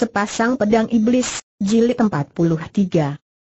Sepasang Pedang Iblis, Jilid 43.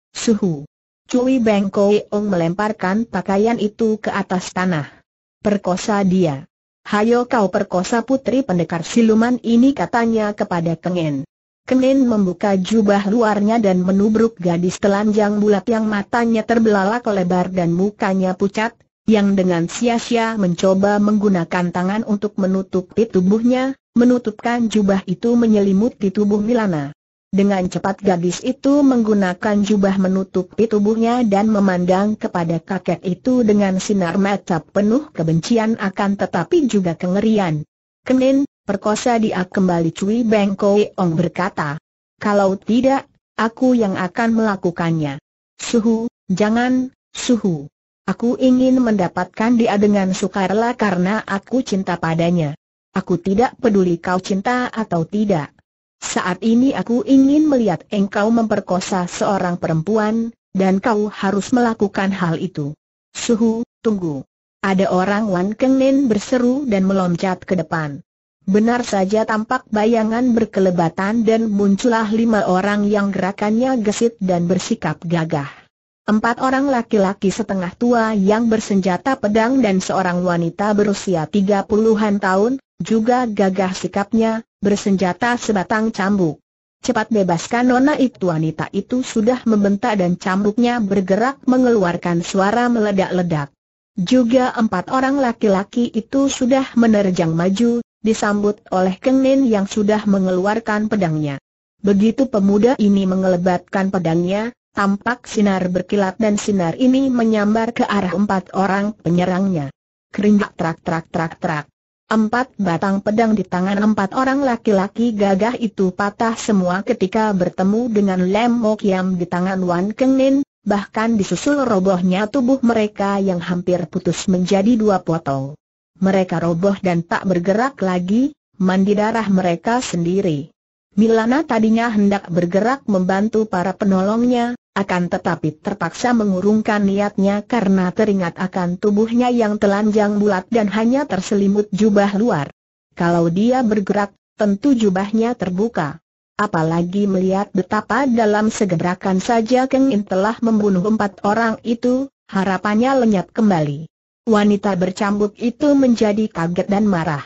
Suhu. Cui Beng Ong melemparkan pakaian itu ke atas tanah. Perkosa dia. Hayo kau perkosa putri pendekar siluman ini katanya kepada Kengen. Kengen membuka jubah luarnya dan menubruk gadis telanjang bulat yang matanya terbelalak lebar dan mukanya pucat, yang dengan sia-sia mencoba menggunakan tangan untuk menutupi tubuhnya, menutupkan jubah itu menyelimuti tubuh Milana. Dengan cepat gadis itu menggunakan jubah menutupi tubuhnya dan memandang kepada kakek itu dengan sinar mata penuh kebencian akan tetapi juga kengerian. Kenin, perkosa dia kembali Cui Beng Ong berkata. Kalau tidak, aku yang akan melakukannya. Suhu, jangan, suhu. Aku ingin mendapatkan dia dengan sukarela karena aku cinta padanya. Aku tidak peduli kau cinta atau tidak. Saat ini aku ingin melihat engkau memperkosa seorang perempuan, dan kau harus melakukan hal itu. Suhu, tunggu. Ada orang Wan Kengnen berseru dan meloncat ke depan. Benar saja tampak bayangan berkelebatan dan muncullah lima orang yang gerakannya gesit dan bersikap gagah. Empat orang laki-laki setengah tua yang bersenjata pedang dan seorang wanita berusia tiga puluhan tahun, juga gagah sikapnya, bersenjata sebatang cambuk. Cepat bebaskan nona itu wanita itu sudah membentak dan cambuknya bergerak mengeluarkan suara meledak-ledak. Juga empat orang laki-laki itu sudah menerjang maju, disambut oleh Keng Nen yang sudah mengeluarkan pedangnya. Begitu pemuda ini mengelebatkan pedangnya, Tampak sinar berkilat dan sinar ini menyambar ke arah empat orang penyerangnya. Keringat trak trak trak trak. Empat batang pedang di tangan empat orang laki-laki gagah itu patah semua ketika bertemu dengan Lem Mo di tangan Wan Keng bahkan disusul robohnya tubuh mereka yang hampir putus menjadi dua potong. Mereka roboh dan tak bergerak lagi, mandi darah mereka sendiri. Milana tadinya hendak bergerak membantu para penolongnya, akan tetapi terpaksa mengurungkan niatnya karena teringat akan tubuhnya yang telanjang bulat dan hanya terselimut jubah luar. Kalau dia bergerak, tentu jubahnya terbuka. Apalagi melihat betapa dalam segerakan saja Keng In telah membunuh empat orang itu, harapannya lenyap kembali. Wanita bercambuk itu menjadi kaget dan marah.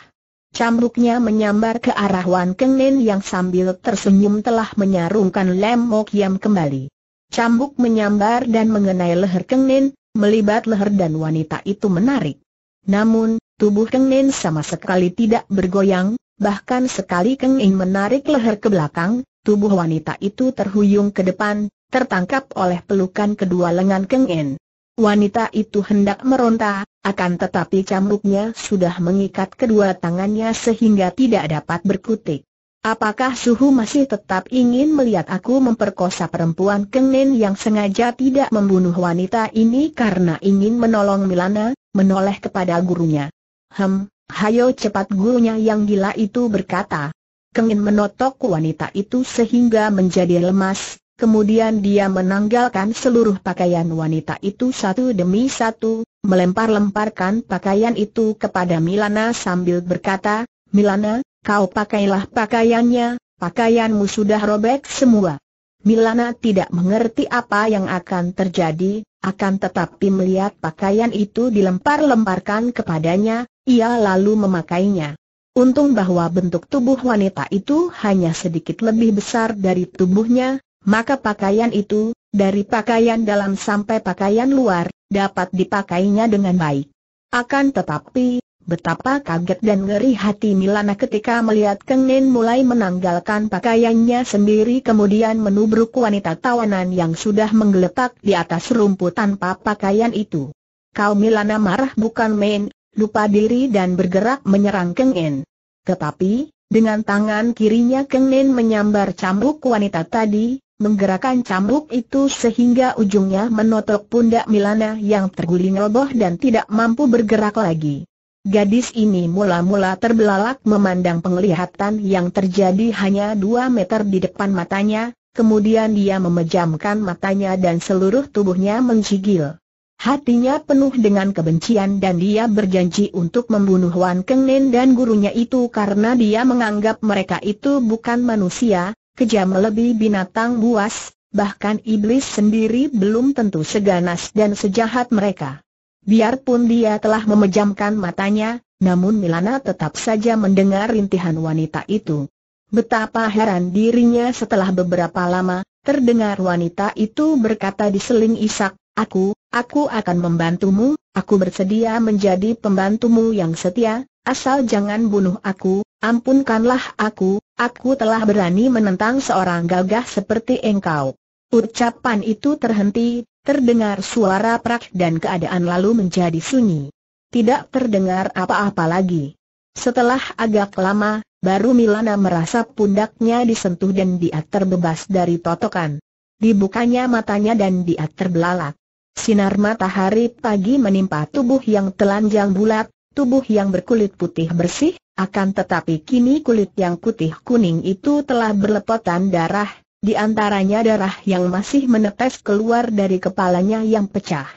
Cambuknya menyambar ke arah Wan Keng In yang sambil tersenyum telah menyarungkan lem Mok Yam kembali. Cambuk menyambar dan mengenai leher Keng Nin, melibat leher dan wanita itu menarik. Namun, tubuh Keng Nin sama sekali tidak bergoyang, bahkan sekali Keng Nin menarik leher ke belakang, tubuh wanita itu terhuyung ke depan, tertangkap oleh pelukan kedua lengan Keng Nin. Wanita itu hendak meronta, akan tetapi cambuknya sudah mengikat kedua tangannya sehingga tidak dapat berkutik. Apakah Suhu masih tetap ingin melihat aku memperkosa perempuan kengen yang sengaja tidak membunuh wanita ini karena ingin menolong Milana, menoleh kepada gurunya. Hem, hayo cepat gurunya yang gila itu berkata. Kenin menotok wanita itu sehingga menjadi lemas, kemudian dia menanggalkan seluruh pakaian wanita itu satu demi satu, melempar-lemparkan pakaian itu kepada Milana sambil berkata, Milana, Kau pakailah pakaiannya, pakaianmu sudah robek semua. Milana tidak mengerti apa yang akan terjadi, akan tetapi melihat pakaian itu dilempar-lemparkan kepadanya, ia lalu memakainya. Untung bahwa bentuk tubuh wanita itu hanya sedikit lebih besar dari tubuhnya, maka pakaian itu, dari pakaian dalam sampai pakaian luar, dapat dipakainya dengan baik. Akan tetapi, Betapa kaget dan ngeri hati Milana ketika melihat Keng mulai menanggalkan pakaiannya sendiri kemudian menubruk wanita tawanan yang sudah menggeletak di atas rumput tanpa pakaian itu. Kau Milana marah bukan main, lupa diri dan bergerak menyerang Keng Tetapi, dengan tangan kirinya Keng menyambar cambuk wanita tadi, menggerakkan cambuk itu sehingga ujungnya menotok pundak Milana yang terguling roboh dan tidak mampu bergerak lagi. Gadis ini mula-mula terbelalak memandang penglihatan yang terjadi hanya dua meter di depan matanya, kemudian dia memejamkan matanya dan seluruh tubuhnya mencigil. Hatinya penuh dengan kebencian dan dia berjanji untuk membunuh Wan Kengnen dan gurunya itu karena dia menganggap mereka itu bukan manusia, kejam lebih binatang buas, bahkan iblis sendiri belum tentu seganas dan sejahat mereka. Biarpun dia telah memejamkan matanya, namun Milana tetap saja mendengar rintihan wanita itu. Betapa heran dirinya setelah beberapa lama, terdengar wanita itu berkata di seling isak, Aku, aku akan membantumu, aku bersedia menjadi pembantumu yang setia, asal jangan bunuh aku, ampunkanlah aku, aku telah berani menentang seorang gagah seperti engkau. Ucapan itu terhenti, Terdengar suara prak dan keadaan lalu menjadi sunyi. Tidak terdengar apa-apa lagi. Setelah agak lama, baru Milana merasa pundaknya disentuh dan dia terbebas dari totokan. Dibukanya matanya dan dia terbelalak. Sinar matahari pagi menimpa tubuh yang telanjang bulat, tubuh yang berkulit putih bersih, akan tetapi kini kulit yang putih kuning itu telah berlepotan darah, di antaranya darah yang masih menetes keluar dari kepalanya yang pecah.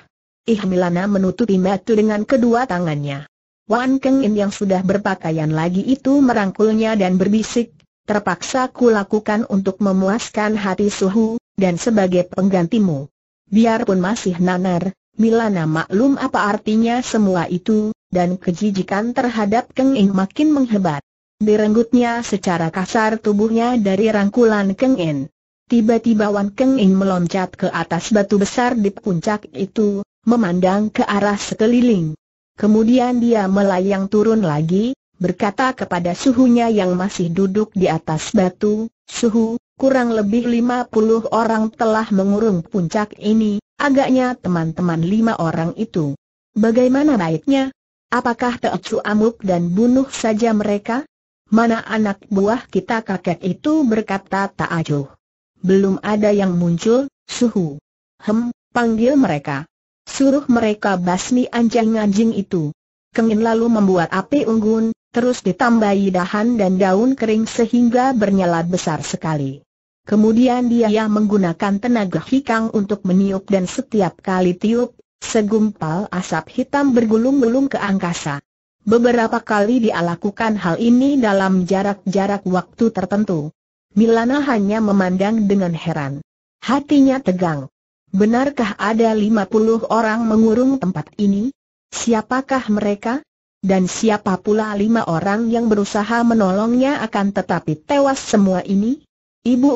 Ihmilana menutupi mata dengan kedua tangannya. Wan Keng In yang sudah berpakaian lagi itu merangkulnya dan berbisik, terpaksa ku lakukan untuk memuaskan hati suhu, dan sebagai penggantimu. Biarpun masih nanar, Milana maklum apa artinya semua itu, dan kejijikan terhadap Keng In makin menghebat. Direnggutnya secara kasar tubuhnya dari rangkulan Keng In. Tiba-tiba Wan Keng Ing meloncat ke atas batu besar di puncak itu, memandang ke arah sekeliling. Kemudian dia melayang turun lagi, berkata kepada suhunya yang masih duduk di atas batu, Suhu, kurang lebih lima puluh orang telah mengurung puncak ini, agaknya teman-teman lima orang itu. Bagaimana baiknya? Apakah Teocu amuk dan bunuh saja mereka? Mana anak buah kita kakek itu berkata tak ajuh belum ada yang muncul, suhu. Hem, panggil mereka. Suruh mereka basmi anjing-anjing itu. Kengin lalu membuat api unggun, terus ditambahi dahan dan daun kering sehingga bernyala besar sekali. Kemudian dia menggunakan tenaga hikang untuk meniup dan setiap kali tiup, segumpal asap hitam bergulung-gulung ke angkasa. Beberapa kali dia lakukan hal ini dalam jarak-jarak waktu tertentu. Milana hanya memandang dengan heran. Hatinya tegang. Benarkah ada 50 orang mengurung tempat ini? Siapakah mereka? Dan siapa pula lima orang yang berusaha menolongnya akan tetapi tewas semua ini? Ibu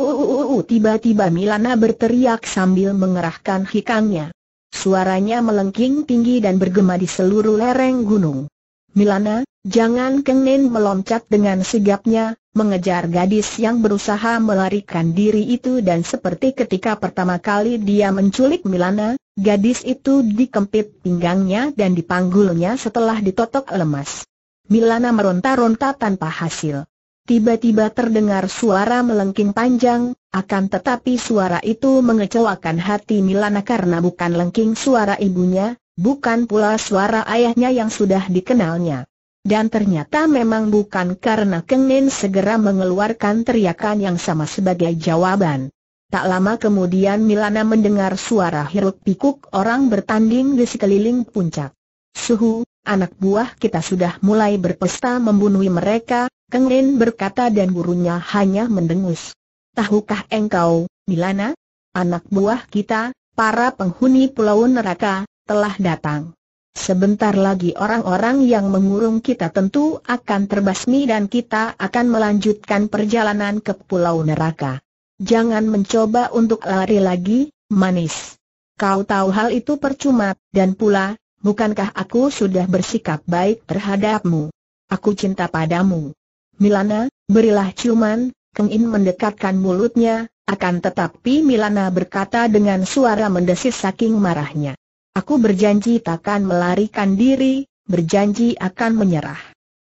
tiba-tiba Milana berteriak sambil mengerahkan hikangnya. Suaranya melengking tinggi dan bergema di seluruh lereng gunung. Milana, jangan kengen meloncat dengan sigapnya, mengejar gadis yang berusaha melarikan diri itu dan seperti ketika pertama kali dia menculik Milana, gadis itu dikempit pinggangnya dan dipanggulnya setelah ditotok lemas. Milana meronta-ronta tanpa hasil. Tiba-tiba terdengar suara melengking panjang, akan tetapi suara itu mengecewakan hati Milana karena bukan lengking suara ibunya, bukan pula suara ayahnya yang sudah dikenalnya. Dan ternyata memang bukan karena Keng segera mengeluarkan teriakan yang sama sebagai jawaban. Tak lama kemudian Milana mendengar suara hiruk pikuk orang bertanding di sekeliling puncak. Suhu, anak buah kita sudah mulai berpesta membunuhi mereka, Keng berkata dan gurunya hanya mendengus. Tahukah engkau, Milana? Anak buah kita, para penghuni pulau neraka, telah datang. Sebentar lagi orang-orang yang mengurung kita tentu akan terbasmi dan kita akan melanjutkan perjalanan ke Pulau Neraka. Jangan mencoba untuk lari lagi, manis. Kau tahu hal itu percuma, dan pula, bukankah aku sudah bersikap baik terhadapmu? Aku cinta padamu. Milana, berilah ciuman, Kengin mendekatkan mulutnya, akan tetapi Milana berkata dengan suara mendesis saking marahnya. Aku berjanji takkan melarikan diri, berjanji akan menyerah.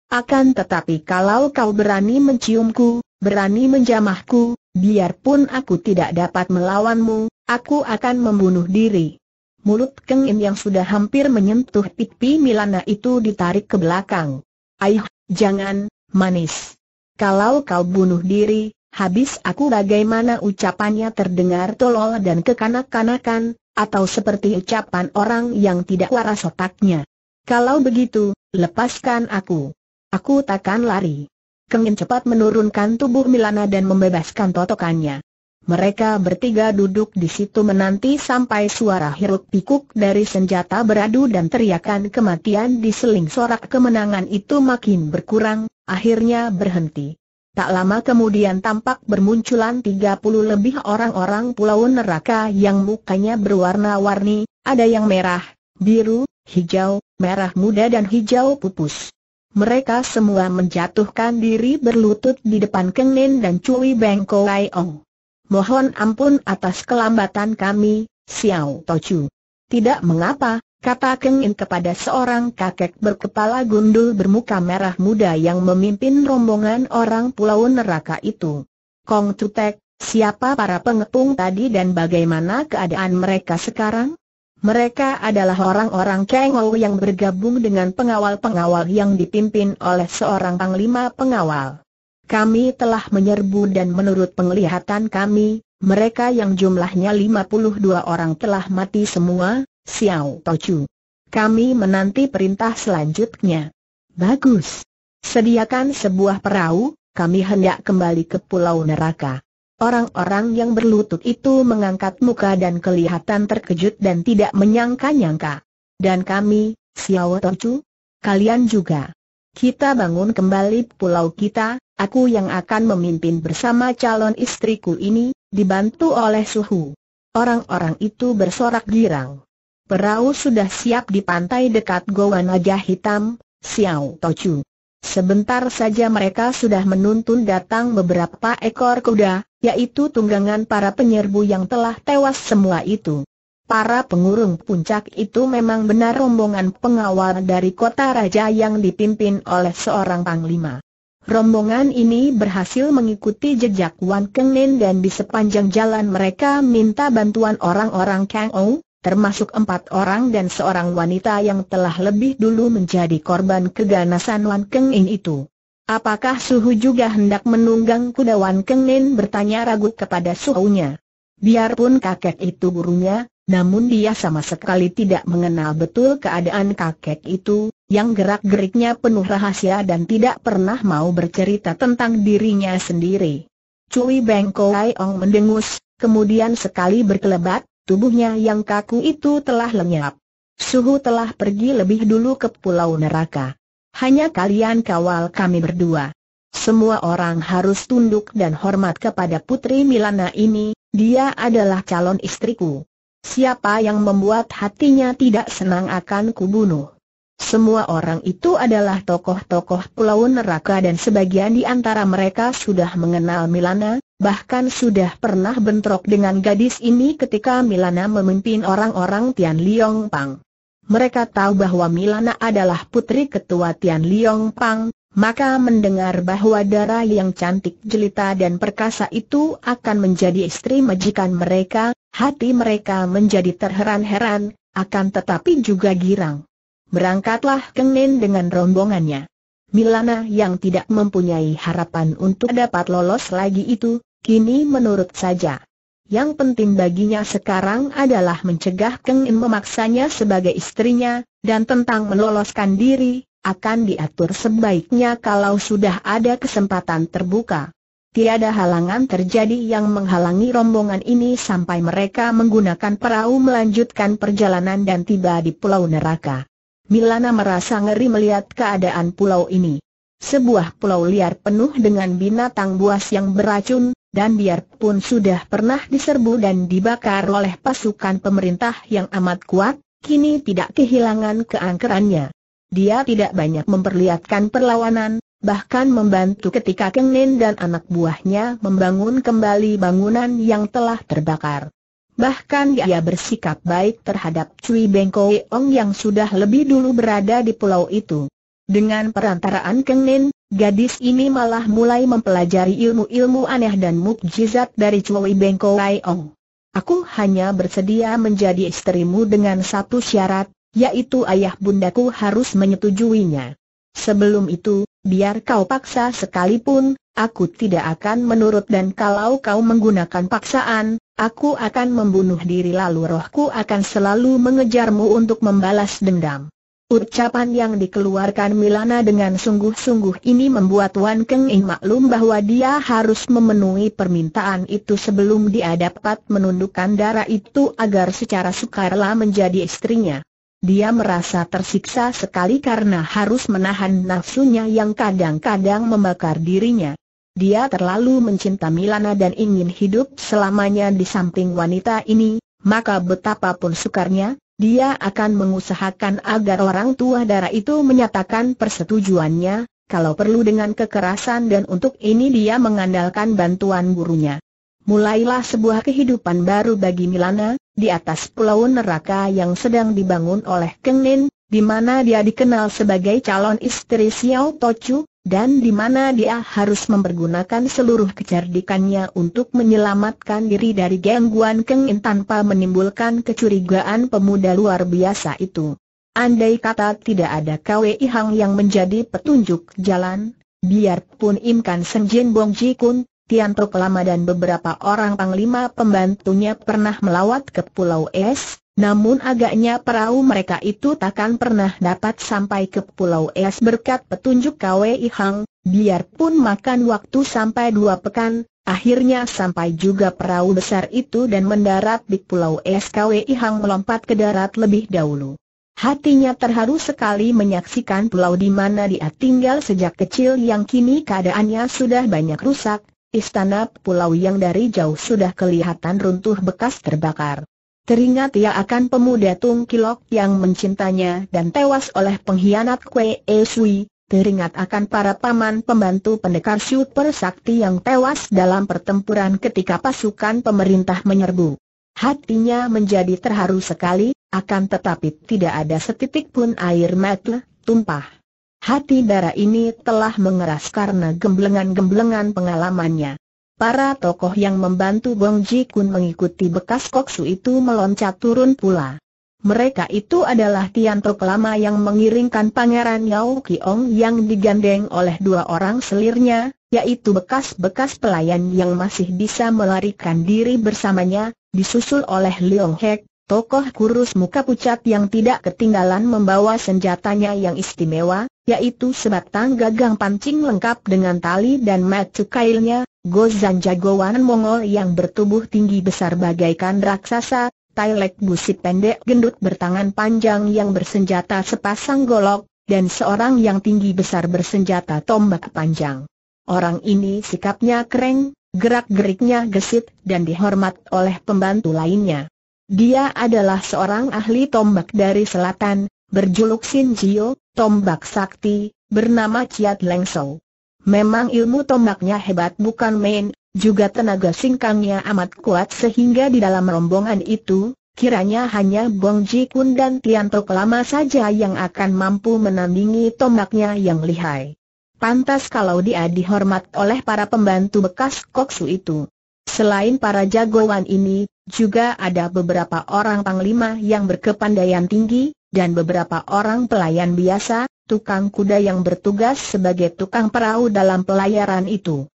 Akan tetapi kalau kau berani menciumku, berani menjamahku, biarpun aku tidak dapat melawanmu, aku akan membunuh diri. Mulut Keng yang sudah hampir menyentuh pipi Milana itu ditarik ke belakang. Ayuh, jangan, manis. Kalau kau bunuh diri, habis aku bagaimana ucapannya terdengar tolol dan kekanak-kanakan, atau seperti ucapan orang yang tidak waras otaknya. Kalau begitu, lepaskan aku. Aku takkan lari. Kengin cepat menurunkan tubuh Milana dan membebaskan totokannya. Mereka bertiga duduk di situ menanti sampai suara hiruk pikuk dari senjata beradu dan teriakan kematian di seling sorak kemenangan itu makin berkurang, akhirnya berhenti. Tak lama kemudian tampak bermunculan 30 lebih orang-orang pulau neraka yang mukanya berwarna-warni, ada yang merah, biru, hijau, merah muda dan hijau pupus. Mereka semua menjatuhkan diri berlutut di depan Keng Nen dan Cui Beng Koai Ong. Mohon ampun atas kelambatan kami, Xiao Tochu. Tidak mengapa, kata Keng In kepada seorang kakek berkepala gundul bermuka merah muda yang memimpin rombongan orang pulau neraka itu. Kong Tutek, siapa para pengepung tadi dan bagaimana keadaan mereka sekarang? Mereka adalah orang-orang Kengou yang bergabung dengan pengawal-pengawal yang dipimpin oleh seorang panglima pengawal. Kami telah menyerbu dan menurut penglihatan kami, mereka yang jumlahnya 52 orang telah mati semua, Xiao Tochu. Kami menanti perintah selanjutnya. Bagus. Sediakan sebuah perahu, kami hendak kembali ke Pulau Neraka. Orang-orang yang berlutut itu mengangkat muka dan kelihatan terkejut dan tidak menyangka-nyangka. Dan kami, Xiao Tochu, kalian juga. Kita bangun kembali pulau kita, aku yang akan memimpin bersama calon istriku ini, dibantu oleh suhu. Orang-orang itu bersorak girang. Perahu sudah siap di pantai dekat Goa Naga Hitam, Xiao Tochu. Sebentar saja mereka sudah menuntun datang beberapa ekor kuda, yaitu tunggangan para penyerbu yang telah tewas semua itu. Para pengurung puncak itu memang benar rombongan pengawal dari kota raja yang dipimpin oleh seorang panglima. Rombongan ini berhasil mengikuti jejak Wan Kengnin dan di sepanjang jalan mereka minta bantuan orang-orang Kang Ou, termasuk empat orang dan seorang wanita yang telah lebih dulu menjadi korban keganasan Wan Keng In itu. Apakah Suhu juga hendak menunggang kuda Wan Keng In bertanya ragu kepada Suhunya. Biarpun kakek itu gurunya, namun dia sama sekali tidak mengenal betul keadaan kakek itu, yang gerak-geriknya penuh rahasia dan tidak pernah mau bercerita tentang dirinya sendiri. Cui Bengkoi Ong mendengus, kemudian sekali berkelebat, tubuhnya yang kaku itu telah lenyap. Suhu telah pergi lebih dulu ke pulau neraka. Hanya kalian kawal kami berdua. Semua orang harus tunduk dan hormat kepada putri Milana ini, dia adalah calon istriku. Siapa yang membuat hatinya tidak senang akan kubunuh. Semua orang itu adalah tokoh-tokoh pulau neraka dan sebagian di antara mereka sudah mengenal Milana, bahkan sudah pernah bentrok dengan gadis ini ketika Milana memimpin orang-orang Tian Liong Pang. Mereka tahu bahwa Milana adalah putri ketua Tian Liong Pang, maka mendengar bahwa darah yang cantik jelita dan perkasa itu akan menjadi istri majikan mereka, hati mereka menjadi terheran-heran, akan tetapi juga girang. Berangkatlah Kengnin dengan rombongannya. Milana yang tidak mempunyai harapan untuk dapat lolos lagi itu, kini menurut saja. Yang penting baginya sekarang adalah mencegah Keng In memaksanya sebagai istrinya, dan tentang meloloskan diri, akan diatur sebaiknya kalau sudah ada kesempatan terbuka. Tiada halangan terjadi yang menghalangi rombongan ini sampai mereka menggunakan perahu melanjutkan perjalanan dan tiba di Pulau Neraka. Milana merasa ngeri melihat keadaan pulau ini. Sebuah pulau liar penuh dengan binatang buas yang beracun, dan biarpun sudah pernah diserbu dan dibakar oleh pasukan pemerintah yang amat kuat, kini tidak kehilangan keangkerannya. Dia tidak banyak memperlihatkan perlawanan, bahkan membantu ketika Keng Nen dan anak buahnya membangun kembali bangunan yang telah terbakar. Bahkan ia bersikap baik terhadap Cui Bengkoi Ong yang sudah lebih dulu berada di pulau itu. Dengan perantaraan Keng Nen, Gadis ini malah mulai mempelajari ilmu-ilmu aneh dan mukjizat dari Cui Bengko Ong. Aku hanya bersedia menjadi istrimu dengan satu syarat, yaitu ayah bundaku harus menyetujuinya. Sebelum itu, biar kau paksa sekalipun, aku tidak akan menurut dan kalau kau menggunakan paksaan, aku akan membunuh diri lalu rohku akan selalu mengejarmu untuk membalas dendam. Ucapan yang dikeluarkan Milana dengan sungguh-sungguh ini membuat Wan Keng Ing maklum bahwa dia harus memenuhi permintaan itu sebelum dia dapat menundukkan darah itu agar secara sukarela menjadi istrinya. Dia merasa tersiksa sekali karena harus menahan nafsunya yang kadang-kadang membakar dirinya. Dia terlalu mencinta Milana dan ingin hidup selamanya di samping wanita ini, maka betapapun sukarnya, dia akan mengusahakan agar orang tua darah itu menyatakan persetujuannya, kalau perlu dengan kekerasan dan untuk ini dia mengandalkan bantuan gurunya. Mulailah sebuah kehidupan baru bagi Milana, di atas pulau neraka yang sedang dibangun oleh Keng Nin, di mana dia dikenal sebagai calon istri Xiao Tochu, dan di mana dia harus mempergunakan seluruh kecerdikannya untuk menyelamatkan diri dari gangguan kengin tanpa menimbulkan kecurigaan pemuda luar biasa itu. Andai kata tidak ada KWI Hang yang menjadi petunjuk jalan, biarpun Im Kan Senjin Bong Ji Kun, Tian Tok Lama dan beberapa orang panglima pembantunya pernah melawat ke Pulau Es, namun agaknya perahu mereka itu takkan pernah dapat sampai ke Pulau Es berkat petunjuk Kwe Ihang. biarpun makan waktu sampai dua pekan, akhirnya sampai juga perahu besar itu dan mendarat di Pulau Es Kwe Ihang melompat ke darat lebih dahulu. Hatinya terharu sekali menyaksikan pulau di mana dia tinggal sejak kecil yang kini keadaannya sudah banyak rusak, istana pulau yang dari jauh sudah kelihatan runtuh bekas terbakar. Teringat ia akan pemuda Tungkilok yang mencintanya dan tewas oleh pengkhianat Kwe Esui, teringat akan para paman pembantu pendekar super sakti yang tewas dalam pertempuran ketika pasukan pemerintah menyerbu. Hatinya menjadi terharu sekali, akan tetapi tidak ada setitik pun air mata tumpah. Hati darah ini telah mengeras karena gemblengan-gemblengan pengalamannya. Para tokoh yang membantu Bong Ji Kun mengikuti bekas koksu itu meloncat turun pula. Mereka itu adalah Tian Tok Kelama yang mengiringkan Pangeran Yao Kiong yang digandeng oleh dua orang selirnya, yaitu bekas-bekas pelayan yang masih bisa melarikan diri bersamanya, disusul oleh Leong Hek, tokoh kurus muka pucat yang tidak ketinggalan membawa senjatanya yang istimewa, yaitu sebatang gagang pancing lengkap dengan tali dan mat kailnya, gozan jagoan Mongol yang bertubuh tinggi besar bagaikan raksasa, Tailek busi pendek gendut bertangan panjang yang bersenjata sepasang golok, dan seorang yang tinggi besar bersenjata tombak panjang. Orang ini sikapnya kering, gerak-geriknya gesit dan dihormat oleh pembantu lainnya. Dia adalah seorang ahli tombak dari selatan, berjuluk Sin Jio, tombak sakti, bernama Ciat Leng Sou. Memang ilmu tombaknya hebat bukan main, juga tenaga singkangnya amat kuat sehingga di dalam rombongan itu, kiranya hanya Bong Ji Kun dan Tian Tok lama saja yang akan mampu menandingi tombaknya yang lihai. Pantas kalau dia dihormat oleh para pembantu bekas koksu itu. Selain para jagoan ini, juga ada beberapa orang panglima yang berkepandaian tinggi, dan beberapa orang pelayan biasa, tukang kuda yang bertugas sebagai tukang perahu dalam pelayaran itu.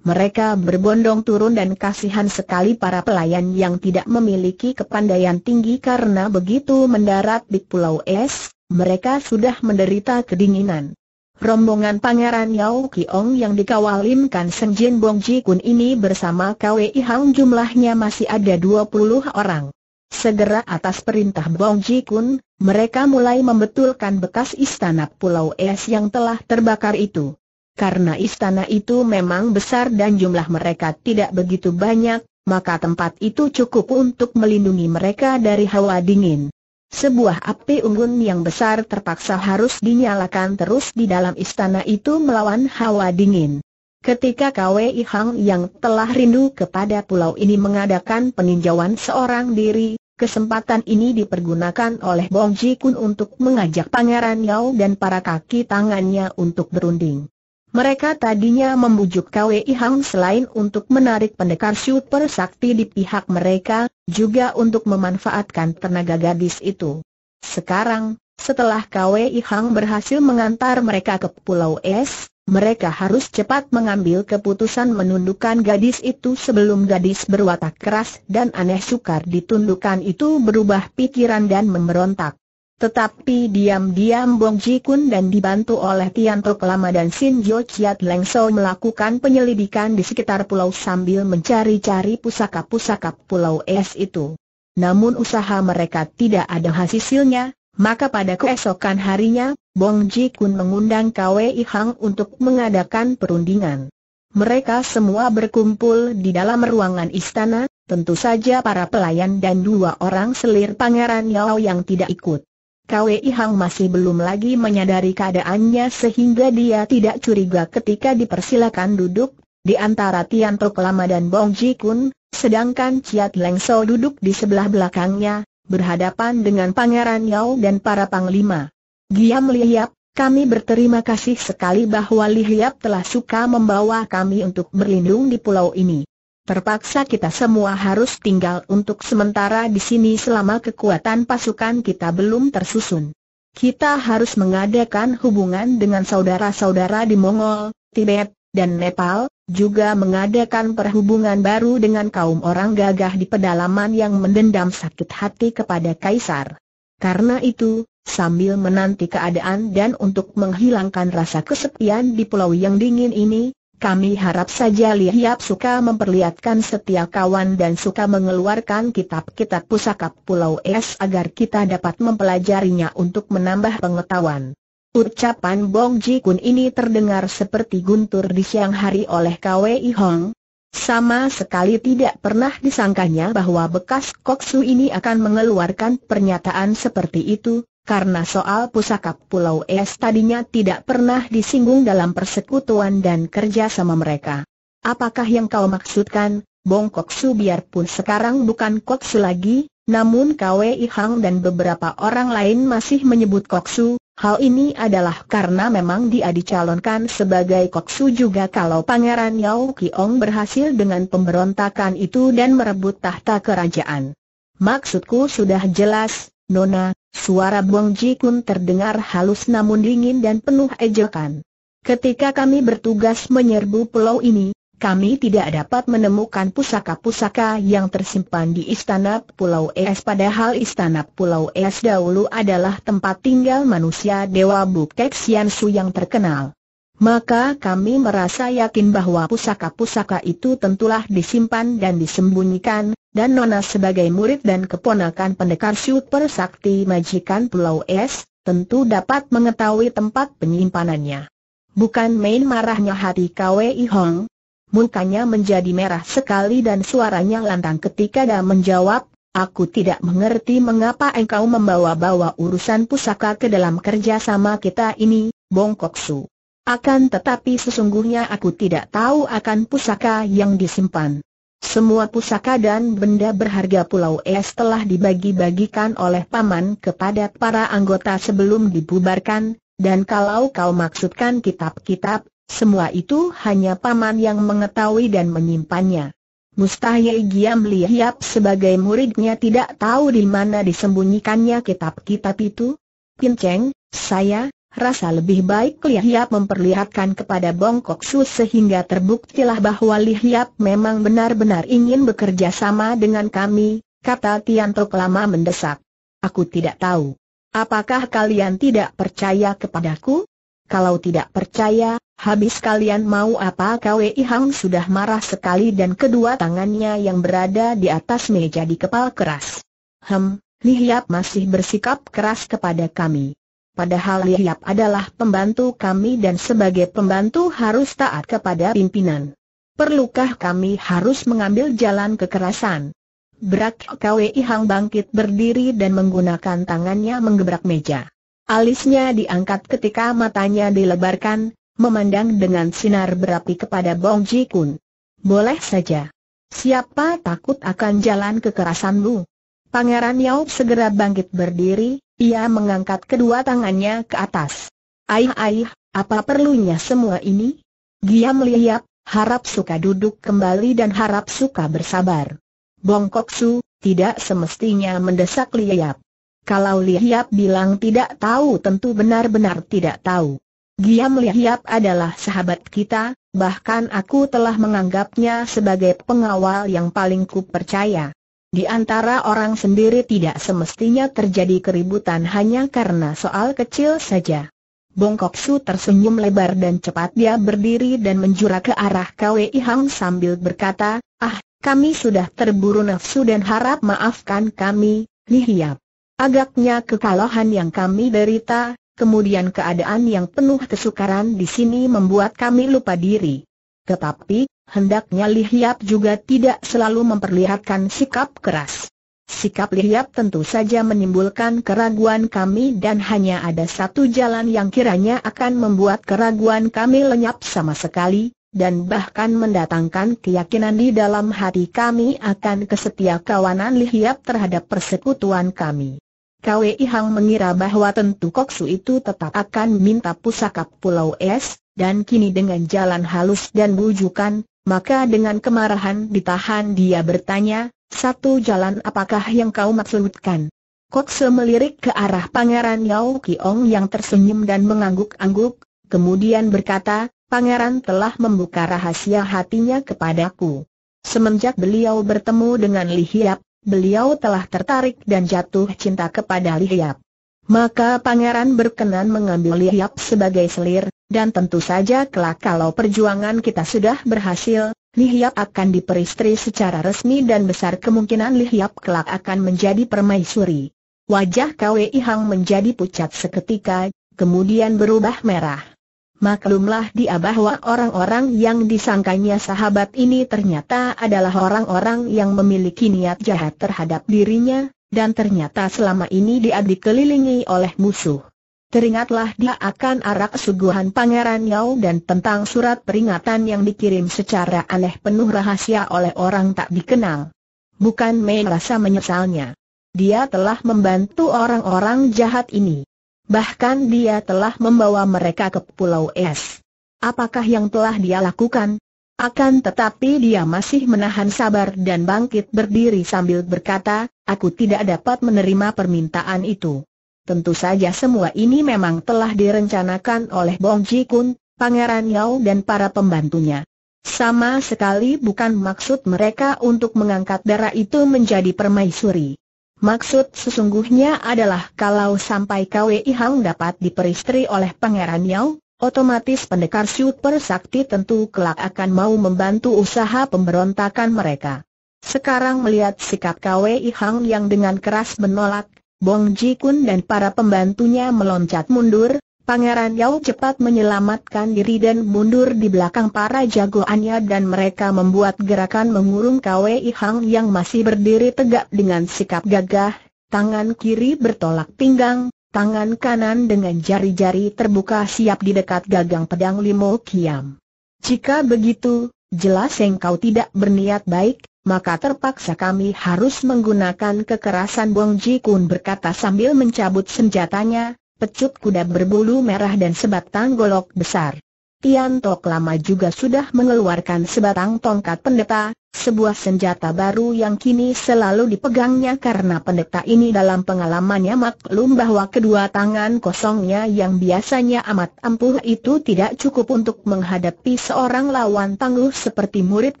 Mereka berbondong turun dan kasihan sekali para pelayan yang tidak memiliki kepandaian tinggi karena begitu mendarat di Pulau Es, mereka sudah menderita kedinginan. Rombongan Pangeran Yao Kiong yang dikawal Lim Kan Jin Bong Ji Kun ini bersama KWI Hang jumlahnya masih ada 20 orang. Segera atas perintah Bong Ji Kun, mereka mulai membetulkan bekas istana Pulau Es yang telah terbakar itu. Karena istana itu memang besar dan jumlah mereka tidak begitu banyak, maka tempat itu cukup untuk melindungi mereka dari hawa dingin. Sebuah api unggun yang besar terpaksa harus dinyalakan terus di dalam istana itu melawan hawa dingin. Ketika Kwei Hang yang telah rindu kepada pulau ini mengadakan peninjauan seorang diri, Kesempatan ini dipergunakan oleh Bong Ji Kun untuk mengajak Pangeran Yao dan para kaki tangannya untuk berunding. Mereka tadinya membujuk Kwei Hang selain untuk menarik pendekar super sakti di pihak mereka, juga untuk memanfaatkan tenaga gadis itu. Sekarang, setelah Kwei Hang berhasil mengantar mereka ke Pulau Es, mereka harus cepat mengambil keputusan menundukkan gadis itu sebelum gadis berwatak keras dan aneh sukar ditundukkan itu berubah pikiran dan memberontak. Tetapi diam-diam Bong Ji Kun dan dibantu oleh Tian Tok Lama dan Sin Jo Chiat Leng So melakukan penyelidikan di sekitar pulau sambil mencari-cari pusaka-pusaka pulau es itu. Namun usaha mereka tidak ada hasilnya, maka pada keesokan harinya, Bong Ji Kun mengundang Kwei Hang untuk mengadakan perundingan. Mereka semua berkumpul di dalam ruangan istana, tentu saja para pelayan dan dua orang selir pangeran Yao yang tidak ikut. Kwei Hang masih belum lagi menyadari keadaannya sehingga dia tidak curiga ketika dipersilakan duduk di antara Tian Tok Lama dan Bong Ji Kun, sedangkan Chiat Leng So duduk di sebelah belakangnya, berhadapan dengan Pangeran Yao dan para panglima. Giam Lihiap, kami berterima kasih sekali bahwa Lihiap telah suka membawa kami untuk berlindung di pulau ini. Terpaksa kita semua harus tinggal untuk sementara di sini selama kekuatan pasukan kita belum tersusun. Kita harus mengadakan hubungan dengan saudara-saudara di Mongol, Tibet, dan Nepal, juga mengadakan perhubungan baru dengan kaum orang gagah di pedalaman yang mendendam sakit hati kepada Kaisar. Karena itu, sambil menanti keadaan dan untuk menghilangkan rasa kesepian di pulau yang dingin ini, kami harap saja Lihiap suka memperlihatkan setia kawan dan suka mengeluarkan kitab-kitab pusaka Pulau Es agar kita dapat mempelajarinya untuk menambah pengetahuan. Ucapan Bong Ji Kun ini terdengar seperti guntur di siang hari oleh Kwei Hong. Sama sekali tidak pernah disangkanya bahwa bekas Koksu ini akan mengeluarkan pernyataan seperti itu, karena soal pusaka Pulau Es tadinya tidak pernah disinggung dalam persekutuan dan kerja sama mereka. Apakah yang kau maksudkan, Bong Koksu biarpun sekarang bukan Koksu lagi, namun Kwei Hang dan beberapa orang lain masih menyebut Koksu, Hal ini adalah karena memang dia dicalonkan sebagai koksu juga kalau Pangeran Yao Kiong berhasil dengan pemberontakan itu dan merebut tahta kerajaan. Maksudku sudah jelas, Nona, suara Bong Ji Kun terdengar halus namun dingin dan penuh ejekan. Ketika kami bertugas menyerbu pulau ini, kami tidak dapat menemukan pusaka-pusaka yang tersimpan di Istana Pulau Es padahal Istana Pulau Es dahulu adalah tempat tinggal manusia Dewa Bukek Su yang terkenal. Maka kami merasa yakin bahwa pusaka-pusaka itu tentulah disimpan dan disembunyikan, dan Nona sebagai murid dan keponakan pendekar super sakti majikan Pulau Es, tentu dapat mengetahui tempat penyimpanannya. Bukan main marahnya hati Kwei Hong, mukanya menjadi merah sekali dan suaranya lantang ketika dia menjawab, Aku tidak mengerti mengapa engkau membawa-bawa urusan pusaka ke dalam kerjasama kita ini, Bongkok Su. Akan tetapi sesungguhnya aku tidak tahu akan pusaka yang disimpan. Semua pusaka dan benda berharga Pulau Es telah dibagi-bagikan oleh Paman kepada para anggota sebelum dibubarkan, dan kalau kau maksudkan kitab-kitab, semua itu hanya paman yang mengetahui dan menyimpannya. Mustahil Giam Lihiap sebagai muridnya tidak tahu di mana disembunyikannya kitab-kitab itu. Cheng, saya, rasa lebih baik Lihiap memperlihatkan kepada Bongkok Su sehingga terbuktilah bahwa Lihiap memang benar-benar ingin bekerja sama dengan kami, kata Tian Tok lama mendesak. Aku tidak tahu. Apakah kalian tidak percaya kepadaku? Kalau tidak percaya, habis kalian mau apa Kwei Hang sudah marah sekali dan kedua tangannya yang berada di atas meja dikepal keras. Hem, Lihiap masih bersikap keras kepada kami. Padahal Lihiap adalah pembantu kami dan sebagai pembantu harus taat kepada pimpinan. Perlukah kami harus mengambil jalan kekerasan? Berak Kwei Hang bangkit berdiri dan menggunakan tangannya menggebrak meja. Alisnya diangkat ketika matanya dilebarkan, memandang dengan sinar berapi kepada Bong Ji Kun. Boleh saja. Siapa takut akan jalan kekerasanmu? Pangeran Yao segera bangkit berdiri, ia mengangkat kedua tangannya ke atas. Aih aih, apa perlunya semua ini? Giam liap, harap suka duduk kembali dan harap suka bersabar. Bongkok Su, tidak semestinya mendesak liap. Kalau Lihiap bilang tidak tahu tentu benar-benar tidak tahu. Giam Lihiap adalah sahabat kita, bahkan aku telah menganggapnya sebagai pengawal yang paling ku percaya. Di antara orang sendiri tidak semestinya terjadi keributan hanya karena soal kecil saja. Bongkok Su tersenyum lebar dan cepat dia berdiri dan menjurah ke arah Kwe Hang sambil berkata, Ah, kami sudah terburu nafsu dan harap maafkan kami, Lihiap. Agaknya kekalahan yang kami derita, kemudian keadaan yang penuh kesukaran di sini membuat kami lupa diri. Tetapi, hendaknya Lihiap juga tidak selalu memperlihatkan sikap keras. Sikap Lihiap tentu saja menimbulkan keraguan kami dan hanya ada satu jalan yang kiranya akan membuat keraguan kami lenyap sama sekali, dan bahkan mendatangkan keyakinan di dalam hati kami akan kesetia kawanan Lihiap terhadap persekutuan kami. Kwei Hang mengira bahwa tentu Koksu itu tetap akan minta pusaka Pulau Es, dan kini dengan jalan halus dan bujukan, maka dengan kemarahan ditahan dia bertanya, satu jalan apakah yang kau maksudkan? Koksu melirik ke arah Pangeran Yao Kiong yang tersenyum dan mengangguk-angguk, kemudian berkata, Pangeran telah membuka rahasia hatinya kepadaku. Semenjak beliau bertemu dengan Li Hiap, beliau telah tertarik dan jatuh cinta kepada Lihiap. Maka pangeran berkenan mengambil Lihiap sebagai selir, dan tentu saja kelak kalau perjuangan kita sudah berhasil, Lihiap akan diperistri secara resmi dan besar kemungkinan Lihiap kelak akan menjadi permaisuri. Wajah Kwei Hang menjadi pucat seketika, kemudian berubah merah maklumlah dia bahwa orang-orang yang disangkanya sahabat ini ternyata adalah orang-orang yang memiliki niat jahat terhadap dirinya, dan ternyata selama ini dia dikelilingi oleh musuh. Teringatlah dia akan arak suguhan Pangeran Yao dan tentang surat peringatan yang dikirim secara aneh penuh rahasia oleh orang tak dikenal. Bukan Mei rasa menyesalnya. Dia telah membantu orang-orang jahat ini. Bahkan dia telah membawa mereka ke Pulau Es. Apakah yang telah dia lakukan? Akan tetapi dia masih menahan sabar dan bangkit berdiri sambil berkata, aku tidak dapat menerima permintaan itu. Tentu saja semua ini memang telah direncanakan oleh Bong Ji Kun, Pangeran Yao dan para pembantunya. Sama sekali bukan maksud mereka untuk mengangkat darah itu menjadi permaisuri. Maksud sesungguhnya adalah kalau sampai Kwei Hang dapat diperistri oleh Pangeran Yao, otomatis pendekar super sakti tentu kelak akan mau membantu usaha pemberontakan mereka. Sekarang melihat sikap Kwei Hang yang dengan keras menolak, Bong Ji Kun dan para pembantunya meloncat mundur, Pangeran Yao cepat menyelamatkan diri dan mundur di belakang para jagoannya dan mereka membuat gerakan mengurung Kwei Hang yang masih berdiri tegak dengan sikap gagah, tangan kiri bertolak pinggang, tangan kanan dengan jari-jari terbuka siap di dekat gagang pedang Limo Kiam. Jika begitu, jelas engkau tidak berniat baik, maka terpaksa kami harus menggunakan kekerasan Bong Ji Kun berkata sambil mencabut senjatanya, pecut kuda berbulu merah dan sebatang golok besar. Tian Tok lama juga sudah mengeluarkan sebatang tongkat pendeta, sebuah senjata baru yang kini selalu dipegangnya karena pendeta ini dalam pengalamannya maklum bahwa kedua tangan kosongnya yang biasanya amat ampuh itu tidak cukup untuk menghadapi seorang lawan tangguh seperti murid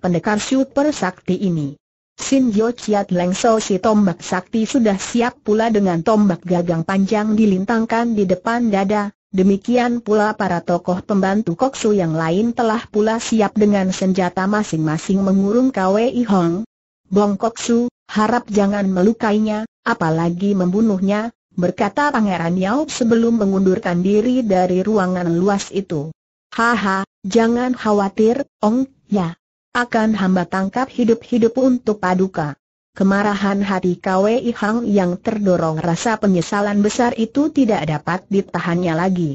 pendekar super sakti ini. Sin Yo Chiat Leng So si tombak sakti sudah siap pula dengan tombak gagang panjang dilintangkan di depan dada, demikian pula para tokoh pembantu Koksu yang lain telah pula siap dengan senjata masing-masing mengurung Kwei Hong. Bong Su, harap jangan melukainya, apalagi membunuhnya, berkata Pangeran Yao sebelum mengundurkan diri dari ruangan luas itu. Haha, jangan khawatir, Ong, ya akan hamba tangkap hidup-hidup untuk paduka. Kemarahan hati KWI Hang yang terdorong rasa penyesalan besar itu tidak dapat ditahannya lagi.